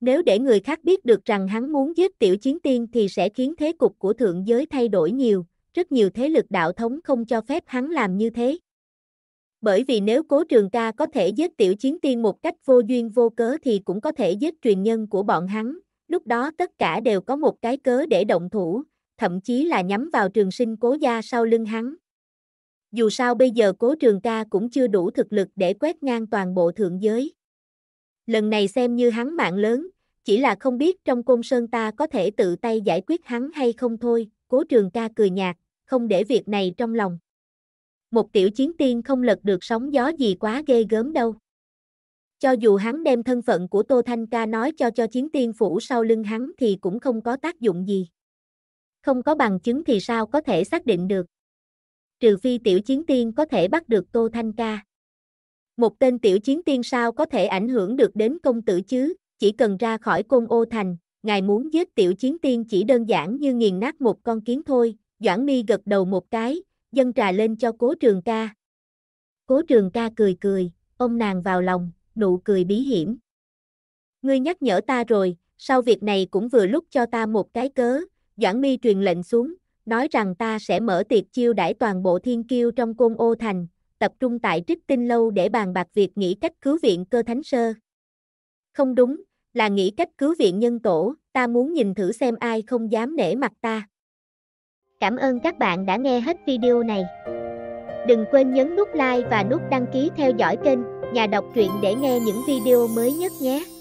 Nếu để người khác biết được rằng hắn muốn giết tiểu chiến tiên thì sẽ khiến thế cục của thượng giới thay đổi nhiều, rất nhiều thế lực đạo thống không cho phép hắn làm như thế. Bởi vì nếu cố trường ca có thể giết tiểu chiến tiên một cách vô duyên vô cớ thì cũng có thể giết truyền nhân của bọn hắn, lúc đó tất cả đều có một cái cớ để động thủ, thậm chí là nhắm vào trường sinh cố gia sau lưng hắn dù sao bây giờ cố trường ca cũng chưa đủ thực lực để quét ngang toàn bộ thượng giới. Lần này xem như hắn mạng lớn, chỉ là không biết trong côn sơn ta có thể tự tay giải quyết hắn hay không thôi, cố trường ca cười nhạt, không để việc này trong lòng. Một tiểu chiến tiên không lật được sóng gió gì quá ghê gớm đâu. Cho dù hắn đem thân phận của Tô Thanh Ca nói cho cho chiến tiên phủ sau lưng hắn thì cũng không có tác dụng gì. Không có bằng chứng thì sao có thể xác định được trừ phi tiểu chiến tiên có thể bắt được Tô Thanh Ca. Một tên tiểu chiến tiên sao có thể ảnh hưởng được đến công tử chứ, chỉ cần ra khỏi côn ô thành, ngài muốn giết tiểu chiến tiên chỉ đơn giản như nghiền nát một con kiến thôi, Doãn Mi gật đầu một cái, dâng trà lên cho cố trường ca. Cố trường ca cười cười, ông nàng vào lòng, nụ cười bí hiểm. Ngươi nhắc nhở ta rồi, sau việc này cũng vừa lúc cho ta một cái cớ, Doãn Mi truyền lệnh xuống, nói rằng ta sẽ mở tiệc chiêu đãi toàn bộ thiên kiêu trong côn ô thành, tập trung tại trích tinh lâu để bàn bạc việc nghĩ cách cứu viện cơ thánh sơ. Không đúng, là nghĩ cách cứu viện nhân tổ, ta muốn nhìn thử xem ai không dám nể mặt ta. Cảm ơn các bạn đã nghe hết video này. Đừng quên nhấn nút like và nút đăng ký theo dõi kênh Nhà đọc truyện để nghe những video mới nhất nhé.